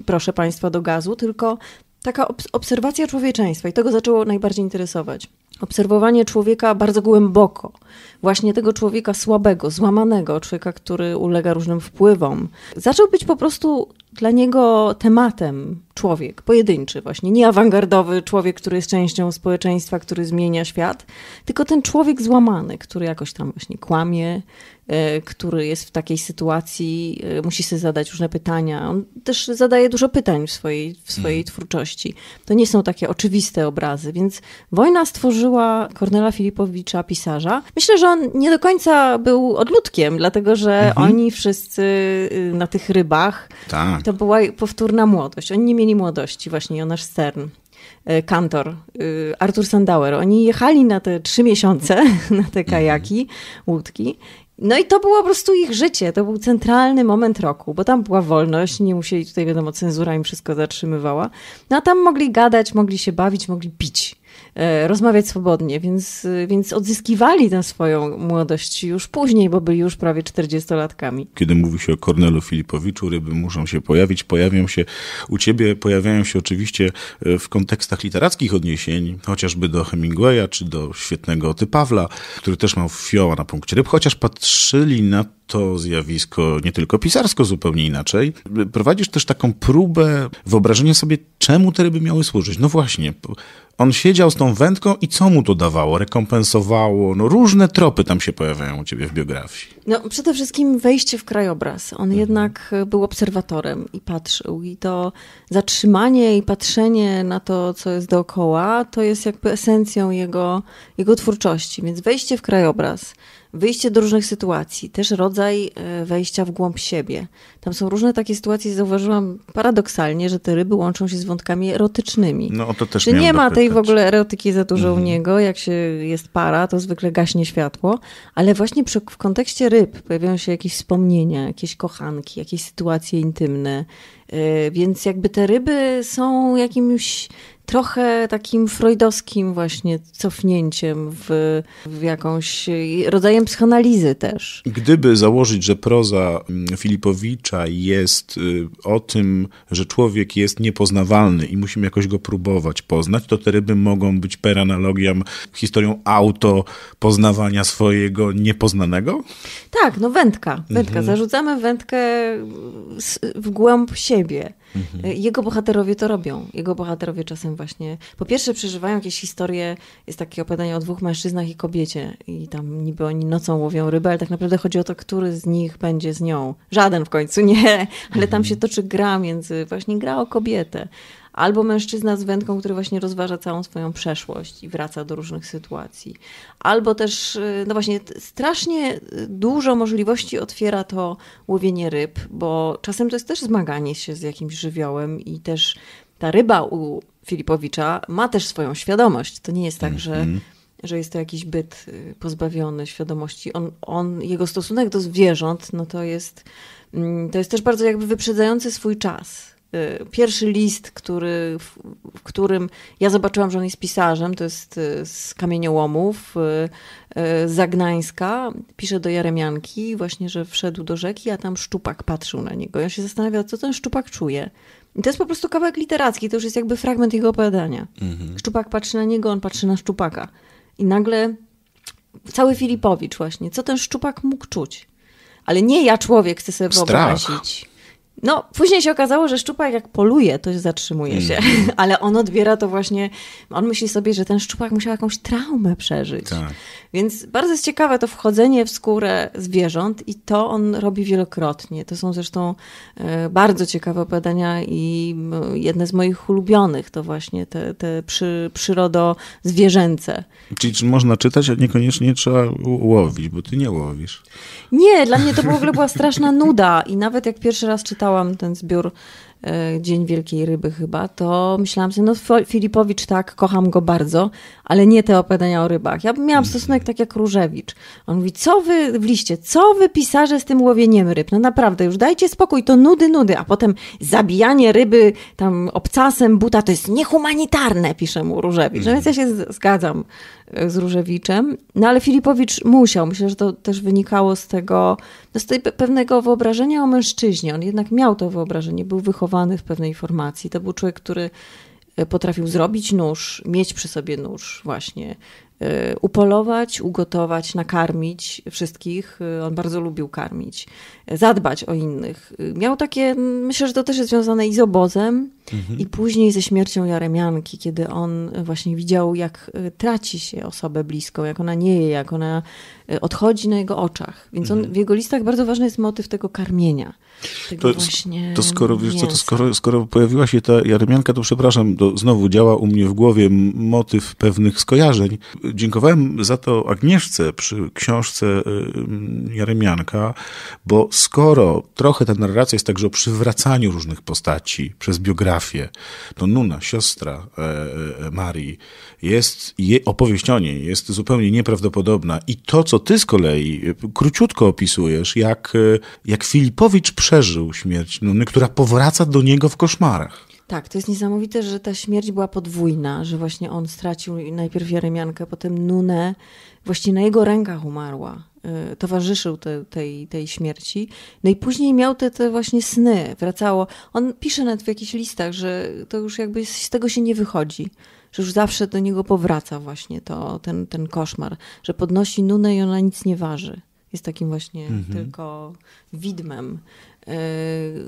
proszę Państwa, do gazu, tylko taka obserwacja człowieczeństwa i tego zaczęło najbardziej interesować obserwowanie człowieka bardzo głęboko, właśnie tego człowieka słabego, złamanego, człowieka, który ulega różnym wpływom, zaczął być po prostu dla niego tematem człowiek, pojedynczy właśnie, nie awangardowy człowiek, który jest częścią społeczeństwa, który zmienia świat, tylko ten człowiek złamany, który jakoś tam właśnie kłamie, e, który jest w takiej sytuacji, e, musi sobie zadać różne pytania. On też zadaje dużo pytań w swojej, w swojej hmm. twórczości. To nie są takie oczywiste obrazy, więc wojna stworzyła Kornela Filipowicza, pisarza. Myślę, że on nie do końca był odludkiem, dlatego że mhm. oni wszyscy y, na tych rybach tak. to była powtórna młodość. Oni nie mieli młodości, właśnie Jonasz Stern. Y, kantor, y, Artur Sandauer. Oni jechali na te trzy miesiące, na te mhm. kajaki, łódki no i to było po prostu ich życie, to był centralny moment roku, bo tam była wolność, nie musieli tutaj, wiadomo, cenzura im wszystko zatrzymywała. No a tam mogli gadać, mogli się bawić, mogli pić. E, rozmawiać swobodnie, więc, e, więc odzyskiwali tę swoją młodość już później, bo byli już prawie 40-latkami.
Kiedy mówi się o Kornelu Filipowiczu, ryby muszą się pojawić, pojawią się u ciebie, pojawiają się oczywiście e, w kontekstach literackich odniesień, chociażby do Hemingwaya czy do świetnego Ty Pawla, który też ma fioła na punkcie ryb, chociaż patrzyli na to zjawisko nie tylko pisarsko, zupełnie inaczej. Prowadzisz też taką próbę wyobrażenia sobie Czemu te ryby miały służyć? No właśnie, on siedział z tą wędką i co mu to dawało? Rekompensowało? No różne tropy tam się pojawiają u ciebie w biografii.
No przede wszystkim wejście w krajobraz. On mhm. jednak był obserwatorem i patrzył. I to zatrzymanie i patrzenie na to, co jest dookoła, to jest jakby esencją jego, jego twórczości. Więc wejście w krajobraz, Wyjście do różnych sytuacji, też rodzaj e, wejścia w głąb siebie. Tam są różne takie sytuacje, zauważyłam paradoksalnie, że te ryby łączą się z wątkami erotycznymi. No to też Czy nie ma dopytać. tej w ogóle erotyki za dużo u mhm. niego, jak się jest para, to zwykle gaśnie światło, ale właśnie przy, w kontekście ryb pojawiają się jakieś wspomnienia, jakieś kochanki, jakieś sytuacje intymne, e, więc jakby te ryby są jakimś trochę takim freudowskim właśnie cofnięciem w, w jakąś rodzajem psychoanalizy też.
Gdyby założyć, że proza mm, Filipowicza jest y, o tym, że człowiek jest niepoznawalny i musimy jakoś go próbować poznać, to te ryby mogą być per analogiam historią auto poznawania swojego niepoznanego?
Tak, no wędka. Wędka. Mhm. Zarzucamy wędkę w głąb siebie. Y, jego bohaterowie to robią. Jego bohaterowie czasem właśnie, po pierwsze przeżywają jakieś historie, jest takie opowiadanie o dwóch mężczyznach i kobiecie i tam niby oni nocą łowią rybę, ale tak naprawdę chodzi o to, który z nich będzie z nią. Żaden w końcu, nie, ale tam mhm. się toczy gra między, właśnie gra o kobietę albo mężczyzna z wędką, który właśnie rozważa całą swoją przeszłość i wraca do różnych sytuacji, albo też, y, no właśnie, strasznie dużo możliwości otwiera to łowienie ryb, bo czasem to jest też zmaganie się z jakimś żywiołem i też ta ryba u Filipowicza ma też swoją świadomość. To nie jest tak, że mhm. że jest to jakiś byt y, pozbawiony świadomości. On, on, jego stosunek do zwierząt, no to jest, mm, to jest też bardzo jakby wyprzedzający swój czas. Y, pierwszy list, który, w którym ja zobaczyłam, że on jest pisarzem, to jest y, z kamieniołomów, y, z Zagnańska. Pisze do Jaremianki właśnie, że wszedł do rzeki, a tam szczupak patrzył na niego. Ja się zastanawiam, co ten szczupak czuje. I to jest po prostu kawałek literacki, to już jest jakby fragment jego opowiadania. Mhm. Szczupak patrzy na niego, on patrzy na szczupaka. I nagle cały Filipowicz właśnie, co ten szczupak mógł czuć? Ale nie ja człowiek chcę sobie Strach. wyobrazić. No, później się okazało, że szczupak jak poluje, to zatrzymuje się, mm. ale on odbiera to właśnie, on myśli sobie, że ten szczupak musiał jakąś traumę przeżyć. Tak. Więc bardzo jest ciekawe to wchodzenie w skórę zwierząt i to on robi wielokrotnie. To są zresztą e, bardzo ciekawe opowiadania i jedne z moich ulubionych to właśnie te, te przy, przyrodo-zwierzęce.
Czyli czy można czytać, a niekoniecznie trzeba łowić, bo ty nie łowisz.
Nie, dla mnie to w ogóle była straszna nuda i nawet jak pierwszy raz czytałam czytałam ten zbiór e, Dzień Wielkiej Ryby chyba, to myślałam sobie, no Filipowicz tak, kocham go bardzo, ale nie te opowiadania o rybach. Ja miałam mm. stosunek tak jak Różewicz. On mówi, co wy w liście, co wy pisarze z tym łowieniem ryb? No naprawdę, już dajcie spokój, to nudy, nudy, a potem zabijanie ryby tam obcasem buta, to jest niehumanitarne, pisze mu Różewicz. No mm. więc ja się zgadzam e, z Różewiczem. No ale Filipowicz musiał, myślę, że to też wynikało z tego no z tej pewnego wyobrażenia o mężczyźnie. On jednak miał to wyobrażenie, był wychowany w pewnej formacji. To był człowiek, który e, potrafił zrobić nóż, mieć przy sobie nóż, właśnie. E, upolować, ugotować, nakarmić wszystkich. E, on bardzo lubił karmić zadbać o innych. Miał takie, myślę, że to też jest związane i z obozem, mhm. i później ze śmiercią Jaremianki, kiedy on właśnie widział, jak e, traci się osobę bliską, jak ona nie je, jak ona e, odchodzi na jego oczach. Więc on, mhm. w jego listach bardzo ważny jest motyw tego karmienia.
Tego to, właśnie to skoro, wiesz co, to skoro, skoro pojawiła się ta Jaremianka, to przepraszam, to znowu działa u mnie w głowie motyw pewnych skojarzeń. Dziękowałem za to Agnieszce przy książce y, Jaremianka, bo skoro trochę ta narracja jest także o przywracaniu różnych postaci przez biografię, to Nuna, siostra e, e, e Marii, jest, je, opowieść o niej jest zupełnie nieprawdopodobna. I to, co ty z kolei e, króciutko opisujesz, jak, e, jak Filipowicz przeżył śmierć Nuny, która powraca do niego w koszmarach.
Tak, to jest niesamowite, że ta śmierć była podwójna, że właśnie on stracił najpierw Jeremiankę, potem Nunę. Właśnie na jego rękach umarła. Y, towarzyszył te, tej, tej śmierci. No i później miał te, te właśnie sny, wracało. On pisze nawet w jakichś listach, że to już jakby z tego się nie wychodzi że już zawsze do niego powraca właśnie to, ten, ten koszmar, że podnosi nunę i ona nic nie waży. Jest takim właśnie mhm. tylko widmem Yy,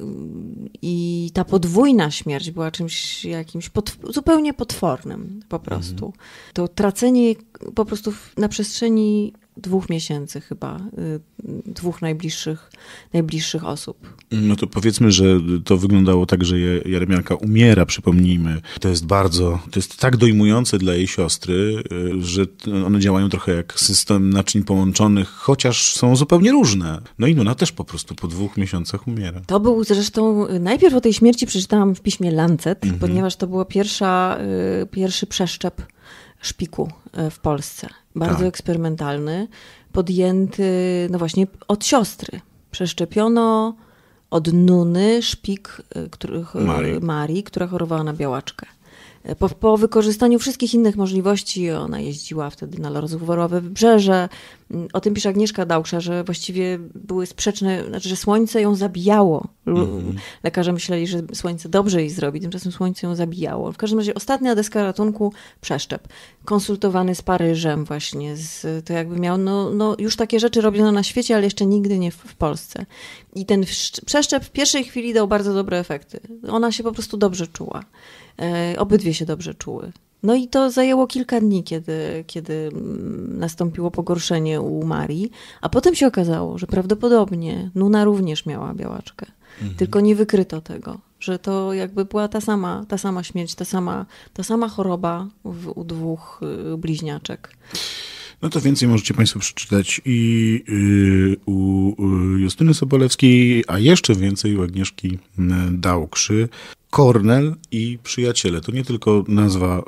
I ta podwójna śmierć była czymś jakimś zupełnie potwornym po prostu. Mhm. To tracenie po prostu na przestrzeni dwóch miesięcy chyba, y, dwóch najbliższych, najbliższych osób.
No to powiedzmy, że to wyglądało tak, że Jeremianka umiera, przypomnijmy. To jest bardzo, to jest tak dojmujące dla jej siostry, y, że one działają trochę jak system naczyń połączonych, chociaż są zupełnie różne. No i Nuna też po prostu po dwóch miesiącach umiera. To
był zresztą, najpierw o tej śmierci przeczytałam w piśmie Lancet, mhm. ponieważ to była pierwsza, y, pierwszy przeszczep szpiku e, w Polsce. Bardzo tak. eksperymentalny, podjęty, no właśnie, od siostry. Przeszczepiono od Nuny szpik e, e, Marii. Marii, która chorowała na białaczkę. Po, po, wykorzystaniu wszystkich innych możliwości, ona jeździła wtedy na rozworowe wybrzeże, Mm, o tym pisze Agnieszka Dałksza, że właściwie były sprzeczne, znaczy, że słońce ją zabijało. Mhm. Lekarze myśleli, że słońce dobrze jej zrobi, tymczasem słońce ją zabijało. W każdym razie ostatnia deska ratunku przeszczep. Konsultowany z Paryżem właśnie, z, to jakby miał, no, no już takie rzeczy robiono na świecie, ale jeszcze nigdy nie w, w Polsce. I ten przeszczep w pierwszej chwili dał bardzo dobre efekty. Ona się po prostu dobrze czuła. E, obydwie się dobrze czuły. No i to zajęło kilka dni, kiedy, kiedy mm, nastąpiło pogorszenie u Marii, a potem się okazało, że prawdopodobnie Nuna również miała białaczkę, mhm. tylko nie wykryto tego, że to jakby była ta sama, ta sama śmierć, ta sama, ta sama choroba w, u dwóch y, bliźniaczek.
No to więcej możecie Państwo przeczytać i y, u Justyny Sobolewskiej, a jeszcze więcej u Agnieszki y, Dałkrzy. Kornel i Przyjaciele. To nie tylko nazwa y,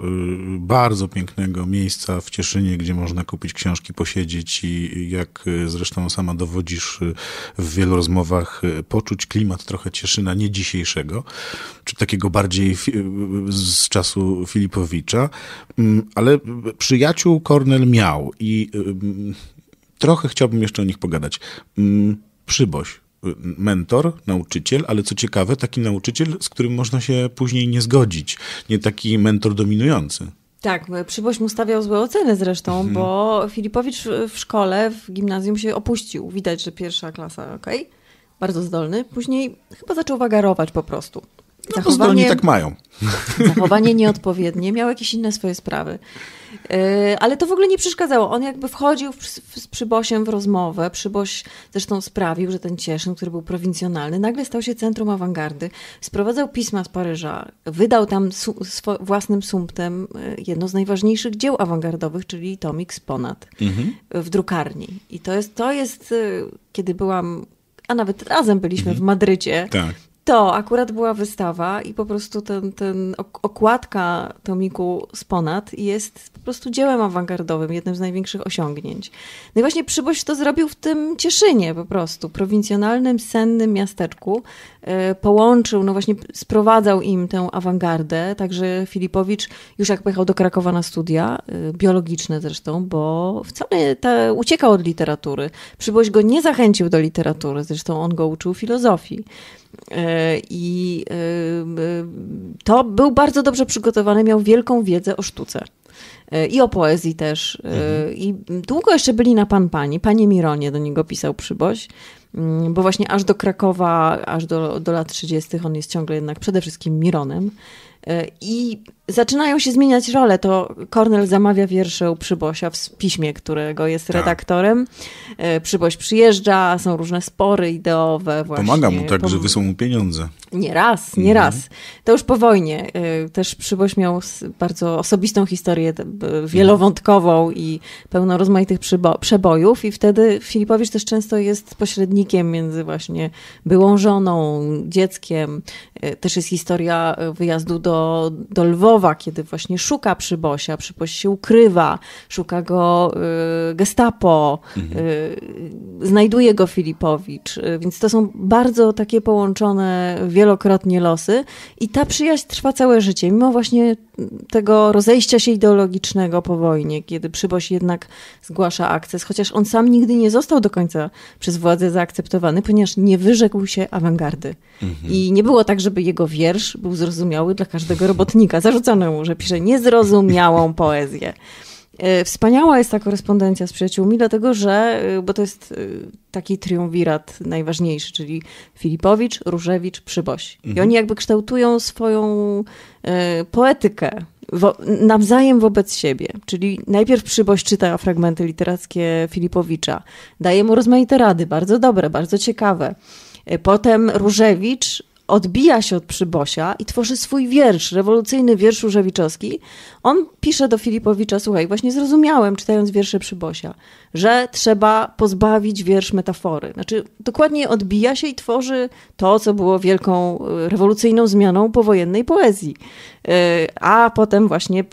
bardzo pięknego miejsca w Cieszynie, gdzie można kupić książki, posiedzieć i jak y, zresztą sama dowodzisz y, w wielu rozmowach, y, poczuć klimat trochę Cieszyna, nie dzisiejszego, czy takiego bardziej z czasu Filipowicza, mm, ale przyjaciół Kornel miał i y, trochę chciałbym jeszcze o nich pogadać. Mm, przyboś, mentor, nauczyciel, ale co ciekawe, taki nauczyciel, z którym można się później nie zgodzić, nie taki mentor dominujący.
Tak, Przyboś mu stawiał złe oceny zresztą, mhm. bo Filipowicz w szkole, w gimnazjum się opuścił. Widać, że pierwsza klasa, okej, okay. bardzo zdolny. Później chyba zaczął wagarować po prostu. No, zachowanie, tak mają. Zachowanie nieodpowiednie, miał jakieś inne swoje sprawy. E, ale to w ogóle nie przeszkadzało. On jakby wchodził w, z Przybosiem w rozmowę. Przyboś zresztą sprawił, że ten Cieszyn, który był prowincjonalny, nagle stał się centrum awangardy. Sprowadzał pisma z Paryża. Wydał tam su własnym sumptem e, jedno z najważniejszych dzieł awangardowych, czyli tomik z ponad mhm. w drukarni. I to jest, to jest, e, kiedy byłam a nawet razem byliśmy mhm. w Madrycie. Tak to akurat była wystawa i po prostu ten, ten okładka tomiku z ponad jest po prostu dziełem awangardowym, jednym z największych osiągnięć. No i właśnie Przyboś to zrobił w tym Cieszynie po prostu, prowincjonalnym, sennym miasteczku. E, połączył, no właśnie sprowadzał im tę awangardę, także Filipowicz już jak pojechał do Krakowa na studia, e, biologiczne zresztą, bo wcale ta, uciekał od literatury. Przyboś go nie zachęcił do literatury, zresztą on go uczył filozofii. I y, y, to był bardzo dobrze przygotowany, miał wielką wiedzę o sztuce i o poezji też. Y, mhm. I długo jeszcze byli na Pan Pani. Panie Mironie do niego pisał przyboś, mm, bo właśnie aż do Krakowa, aż do, do lat 30. on jest ciągle jednak przede wszystkim Mironem. I zaczynają się zmieniać role. To Kornel zamawia wiersze u Przybosia w piśmie, którego jest tak. redaktorem. Tak. Przyboś przyjeżdża, są różne spory ideowe. Właśnie. Pomaga mu tak,
Pom że wysłał mu pieniądze.
Nie raz, nie mhm. raz. To już po wojnie. E, też Przyboś miał bardzo osobistą historię wielowątkową i pełno rozmaitych przebojów i wtedy Filipowicz też często jest pośrednikiem między właśnie byłą żoną, dzieckiem. E, też jest historia wyjazdu do, do Lwowa, kiedy właśnie szuka przybosia, przyboś się ukrywa, szuka go y, gestapo, mhm. Y, znajduje go Filipowicz, y, więc to są bardzo takie połączone wielokrotnie losy i ta przyjaźń trwa całe życie, mimo właśnie tego rozejścia się ideologicznego po wojnie, kiedy przyboś jednak zgłasza akces, chociaż on sam nigdy nie został do końca przez władzę zaakceptowany, ponieważ nie wyrzekł się awangardy. Mhm. I nie było tak, żeby jego wiersz był zrozumiały dla każdego robotnika że pisze niezrozumiałą poezję. E, wspaniała jest ta korespondencja z przyjaciółmi, dlatego że, e, bo to jest e, taki triumvirat najważniejszy, czyli Filipowicz, Różewicz, Przyboś. Mhm. I oni jakby kształtują swoją poetykę wo nawzajem wobec siebie. Czyli najpierw Przyboś czyta fragmenty literackie Filipowicza, daje mu rozmaite rady, bardzo dobre, bardzo ciekawe. Potem Różewicz odbija się od Przybosia i tworzy swój wiersz, rewolucyjny wiersz Urzewiczowski. On pisze do Filipowicza, słuchaj, właśnie zrozumiałem, czytając wiersze Przybosia, że trzeba pozbawić wiersz metafory. Znaczy, dokładnie odbija się i tworzy to, co było wielką, e, rewolucyjną zmianą powojennej poezji. E, a potem właśnie e,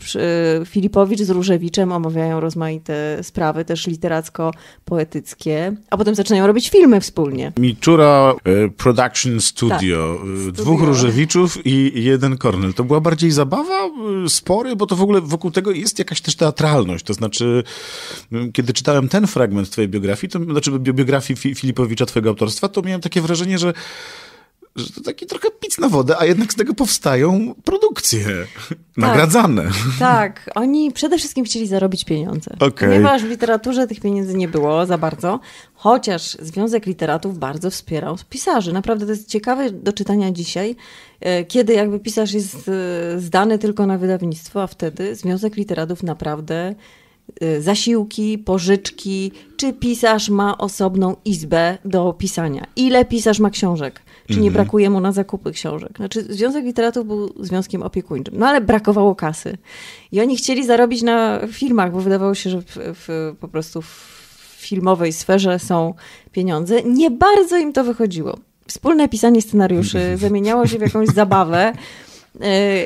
Filipowicz z Różewiczem omawiają rozmaite sprawy, też literacko-poetyckie, a potem zaczynają robić filmy wspólnie.
Mitura Production Studio tak. Studio. dwóch Różewiczów i jeden Kornel. To była bardziej zabawa, y, spory, bo to w ogóle wokół tego jest jakaś też teatralność. To znaczy, kiedy czytałem ten fragment twojej biografii, to znaczy biografii Filipowicza, twojego autorstwa, to miałem takie wrażenie, że że to taki trochę pic na wodę, a jednak z tego powstają produkcje tak, nagradzane.
Tak, oni przede wszystkim chcieli zarobić pieniądze. Okay. Ponieważ w literaturze tych pieniędzy nie było za bardzo, chociaż Związek Literatów bardzo wspierał pisarzy. Naprawdę to jest ciekawe do czytania dzisiaj, e, kiedy jakby pisarz jest e, zdany tylko na wydawnictwo, a wtedy Związek Literatów naprawdę e, zasiłki, pożyczki, czy pisarz ma osobną izbę do pisania, ile pisarz ma książek czy nie mhm. brakuje mu na zakupy książek. Znaczy, Związek Literatów był związkiem opiekuńczym, no ale brakowało kasy. I oni chcieli zarobić na filmach, bo wydawało się, że w, w, po prostu w filmowej sferze są pieniądze. Nie bardzo im to wychodziło. Wspólne pisanie scenariuszy zamieniało się w jakąś zabawę. E, e,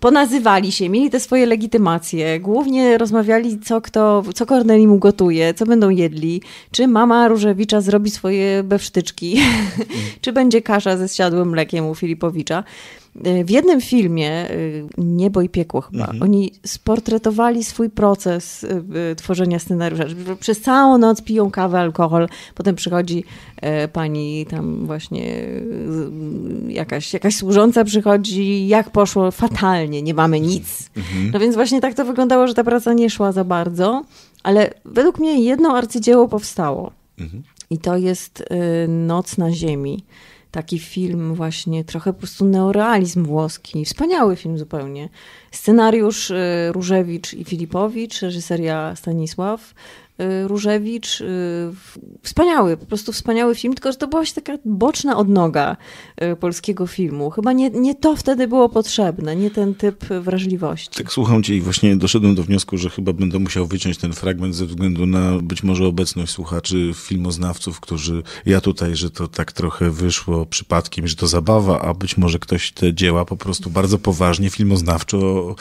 ponazywali się, mieli te swoje legitymacje, głównie rozmawiali, co kto, co Korneli mu gotuje, co będą jedli, czy mama Różewicza zrobi swoje bewsztyczki, mm. czy będzie kasza ze zsiadłym mlekiem u Filipowicza. W jednym filmie, y, Niebo i Piekło chyba, mhm. oni sportretowali swój proces y, y, tworzenia scenariusza. Przez całą noc piją kawę, alkohol, potem przychodzi e, pani tam właśnie jakaś, jakaś służąca przychodzi, jak poszło, fatalnie, nie mamy nic. Mhm. No więc właśnie tak to wyglądało, że ta praca nie szła za bardzo, ale według mnie jedno arcydzieło powstało. Mhm. I to jest Noc na Ziemi taki film właśnie, trochę po prostu neorealizm włoski. Wspaniały film zupełnie. Scenariusz y, Różewicz i Filipowicz, reżyseria Stanisław, Y, Różewicz. Y, wspaniały, po prostu wspaniały film, tylko że to była taka boczna odnoga y, polskiego filmu. Chyba nie, nie to wtedy było potrzebne, nie ten typ wrażliwości.
Tak słucham cię i właśnie doszedłem do wniosku, że chyba będę musiał wyciąć ten fragment ze względu na być może obecność słuchaczy, filmoznawców, którzy ja tutaj, że to tak trochę wyszło przypadkiem, że to zabawa, a być może ktoś te dzieła po prostu bardzo poważnie, filmoznawczo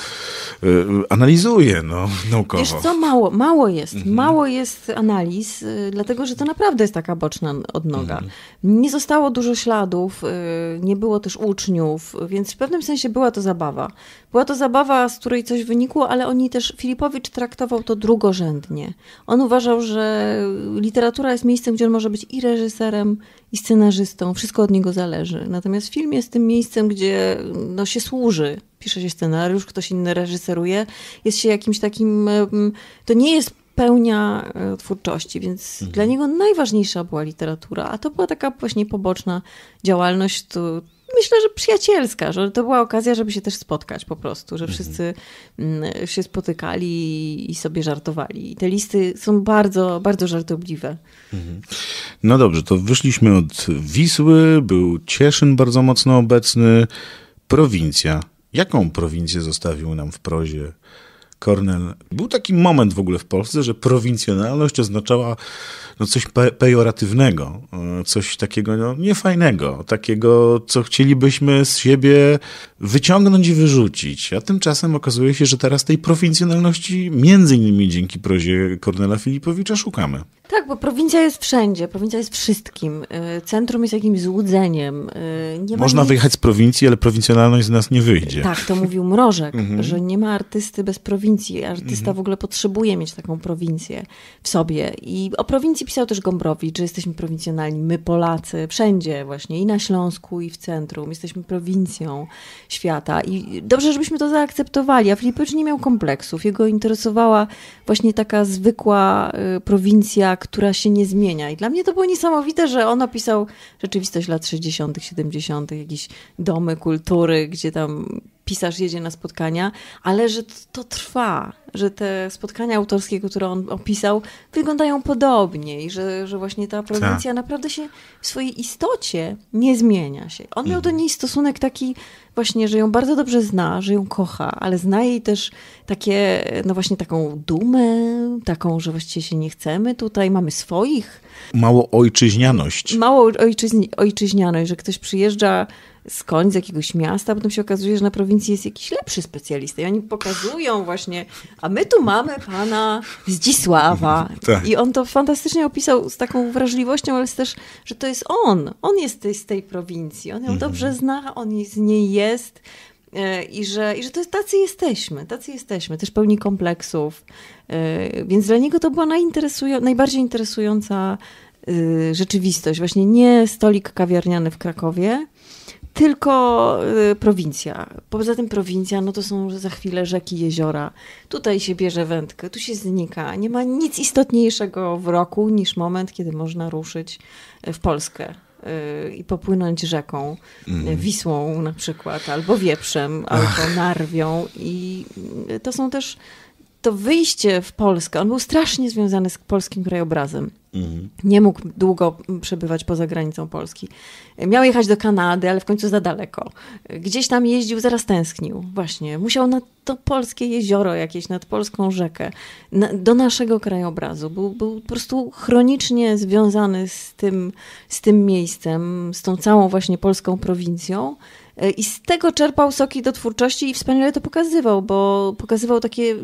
analizuje, no, naukowo. Wiesz co,
mało, mało jest, mhm. mało mało jest analiz, y, dlatego że to naprawdę jest taka boczna odnoga. Mhm. Nie zostało dużo śladów, y, nie było też uczniów, więc w pewnym sensie była to zabawa. Była to zabawa, z której coś wynikło, ale oni też, Filipowicz traktował to drugorzędnie. On uważał, że literatura jest miejscem, gdzie on może być i reżyserem, i scenarzystą, wszystko od niego zależy. Natomiast film jest tym miejscem, gdzie no, się służy pisze się scenariusz, ktoś inny reżyseruje, jest się jakimś takim. To nie jest pełnia e, twórczości, więc mhm. dla niego najważniejsza była literatura, a to była taka właśnie poboczna działalność, myślę, że przyjacielska, że to była okazja, żeby się też spotkać po prostu, że mhm. wszyscy mm, się spotykali i sobie żartowali. I te listy są bardzo, bardzo żartobliwe. Mhm.
No dobrze, to wyszliśmy od Wisły, był Cieszyn bardzo mocno obecny, prowincja. Jaką prowincję zostawił nam w prozie Kornel. Był taki moment w ogóle w Polsce, że prowincjonalność oznaczała no, coś pe pejoratywnego, e, coś takiego no, niefajnego, takiego, co chcielibyśmy z siebie wyciągnąć i wyrzucić. A tymczasem okazuje się, że teraz tej prowincjonalności między innymi dzięki prozie Kornela Filipowicza szukamy.
Tak, bo prowincja jest wszędzie, prowincja jest wszystkim. Y, centrum jest jakimś złudzeniem. Y, nie Można nic... wyjechać z
prowincji, ale prowincjonalność z nas nie wyjdzie. Tak,
to mówił Mrożek, mhm. że nie ma artysty bez prowincji. Artysta mhm. w ogóle potrzebuje mieć taką prowincję w sobie. I o prowincji pisał też Gombrowicz, że jesteśmy prowincjonalni, my Polacy, wszędzie właśnie, i na Śląsku, i w centrum. Jesteśmy prowincją świata. I dobrze, żebyśmy to zaakceptowali. A Filipowicz nie miał kompleksów. Jego interesowała właśnie taka zwykła y, prowincja, która się nie zmienia. I dla mnie to było niesamowite, że on opisał rzeczywistość lat 60., 70., jakieś domy kultury, gdzie tam pisarz jedzie na spotkania, ale że to trwa, że te spotkania autorskie, które on opisał, wyglądają podobnie i że, że właśnie ta prowincja tak. naprawdę się w swojej istocie nie zmienia się. On miał do mhm. niej stosunek taki właśnie, że ją bardzo dobrze zna, że ją kocha, ale zna jej też takie, no właśnie taką dumę, taką, że właściwie się nie chcemy tutaj, mamy swoich.
Mało ojczyźnianość.
Mało ojczyźni ojczyźnianość, że ktoś przyjeżdża skąd z jakiegoś miasta, a potem się okazuje, że na prowincji jest jakiś lepszy specjalista i oni pokazują właśnie, a my tu mamy pana Zdzisława. Tak. I on to fantastycznie opisał z taką wrażliwością, ale też, że to jest on. On jest z tej, prowincji, on ją mhm. dobrze zna, on z niej jest, e, i że, i że to jest, tacy jesteśmy, tacy jesteśmy, też pełni kompleksów. E, więc dla niego to była najbardziej interesująca e, rzeczywistość. Właśnie nie stolik kawiarniany w Krakowie, tylko y, prowincja. Poza tym prowincja, no to są za chwilę rzeki, jeziora. Tutaj się bierze wędkę, tu się znika. Nie ma nic istotniejszego w roku niż moment, kiedy można ruszyć y, w Polskę y, i popłynąć rzeką, mm. Wisłą na przykład, albo Wieprzem, Ach. albo Narwią. I to są też, to wyjście w Polskę, on był strasznie związany z polskim krajobrazem. Mhm. Nie mógł długo przebywać poza granicą Polski. Miał jechać do Kanady, ale w końcu za daleko. Gdzieś tam jeździł, zaraz tęsknił. Właśnie, musiał na to polskie jezioro jakieś, nad polską rzekę, na, do naszego krajobrazu. Był, był po prostu chronicznie związany z tym, z tym miejscem, z tą całą właśnie polską prowincją. E, I z tego czerpał soki do twórczości i wspaniale to pokazywał, bo pokazywał takie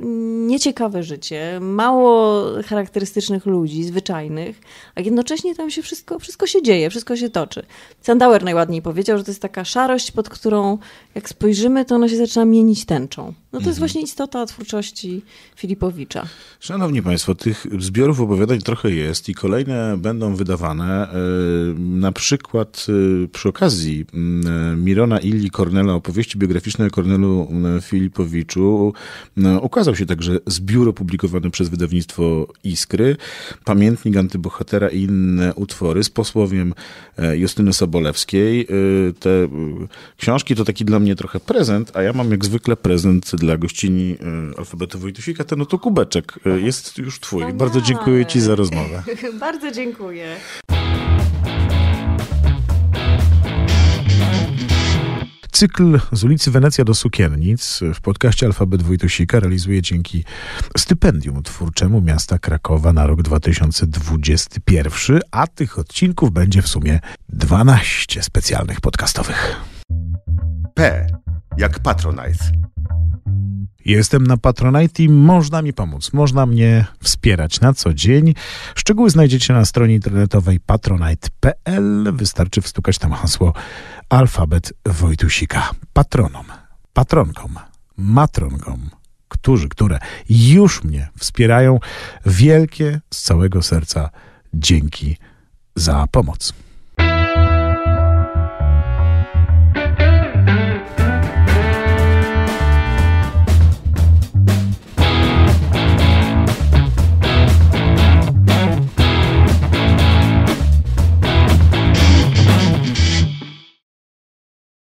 nieciekawe życie, mało charakterystycznych ludzi, zwyczajnych, a jednocześnie tam się wszystko, wszystko się dzieje, wszystko się toczy. Sandauer najładniej powiedział, że to jest taka szarość, pod którą jak spojrzymy, to ona się zaczyna mienić tęczą. No to mhm. jest właśnie istota twórczości Filipowicza.
Szanowni Państwo, tych zbiorów opowiadań trochę jest i kolejne będą wydawane. E, na przykład e, przy okazji mm, e, Mirona Illi Kornela, opowieści biograficzne o Kornelu Filipowiczu, ukazał się także zbiór opublikowany przez wydawnictwo Iskry, Pamiętnik antybohatera i inne utwory z posłowiem Justyny Sobolewskiej. Te książki to taki dla dla mnie trochę prezent, a ja mam jak zwykle prezent dla gościni e, alfabetu Wojtusika, ten oto kubeczek e, tak. jest już twój. Tak Bardzo dziękuję ci za rozmowę.
Bardzo dziękuję.
Cykl z ulicy Wenecja do Sukiennic w podcaście Alfabet Wojtusika realizuje dzięki stypendium twórczemu miasta Krakowa na rok 2021, a tych odcinków będzie w sumie 12 specjalnych podcastowych. P jak Patronite. Jestem na Patronite i można mi pomóc, można mnie wspierać na co dzień. Szczegóły znajdziecie na stronie internetowej patronite.pl. Wystarczy wstukać tam hasło alfabet Wojtusika. Patronom, patronkom, matronkom, którzy, które już mnie wspierają, wielkie z całego serca dzięki za pomoc.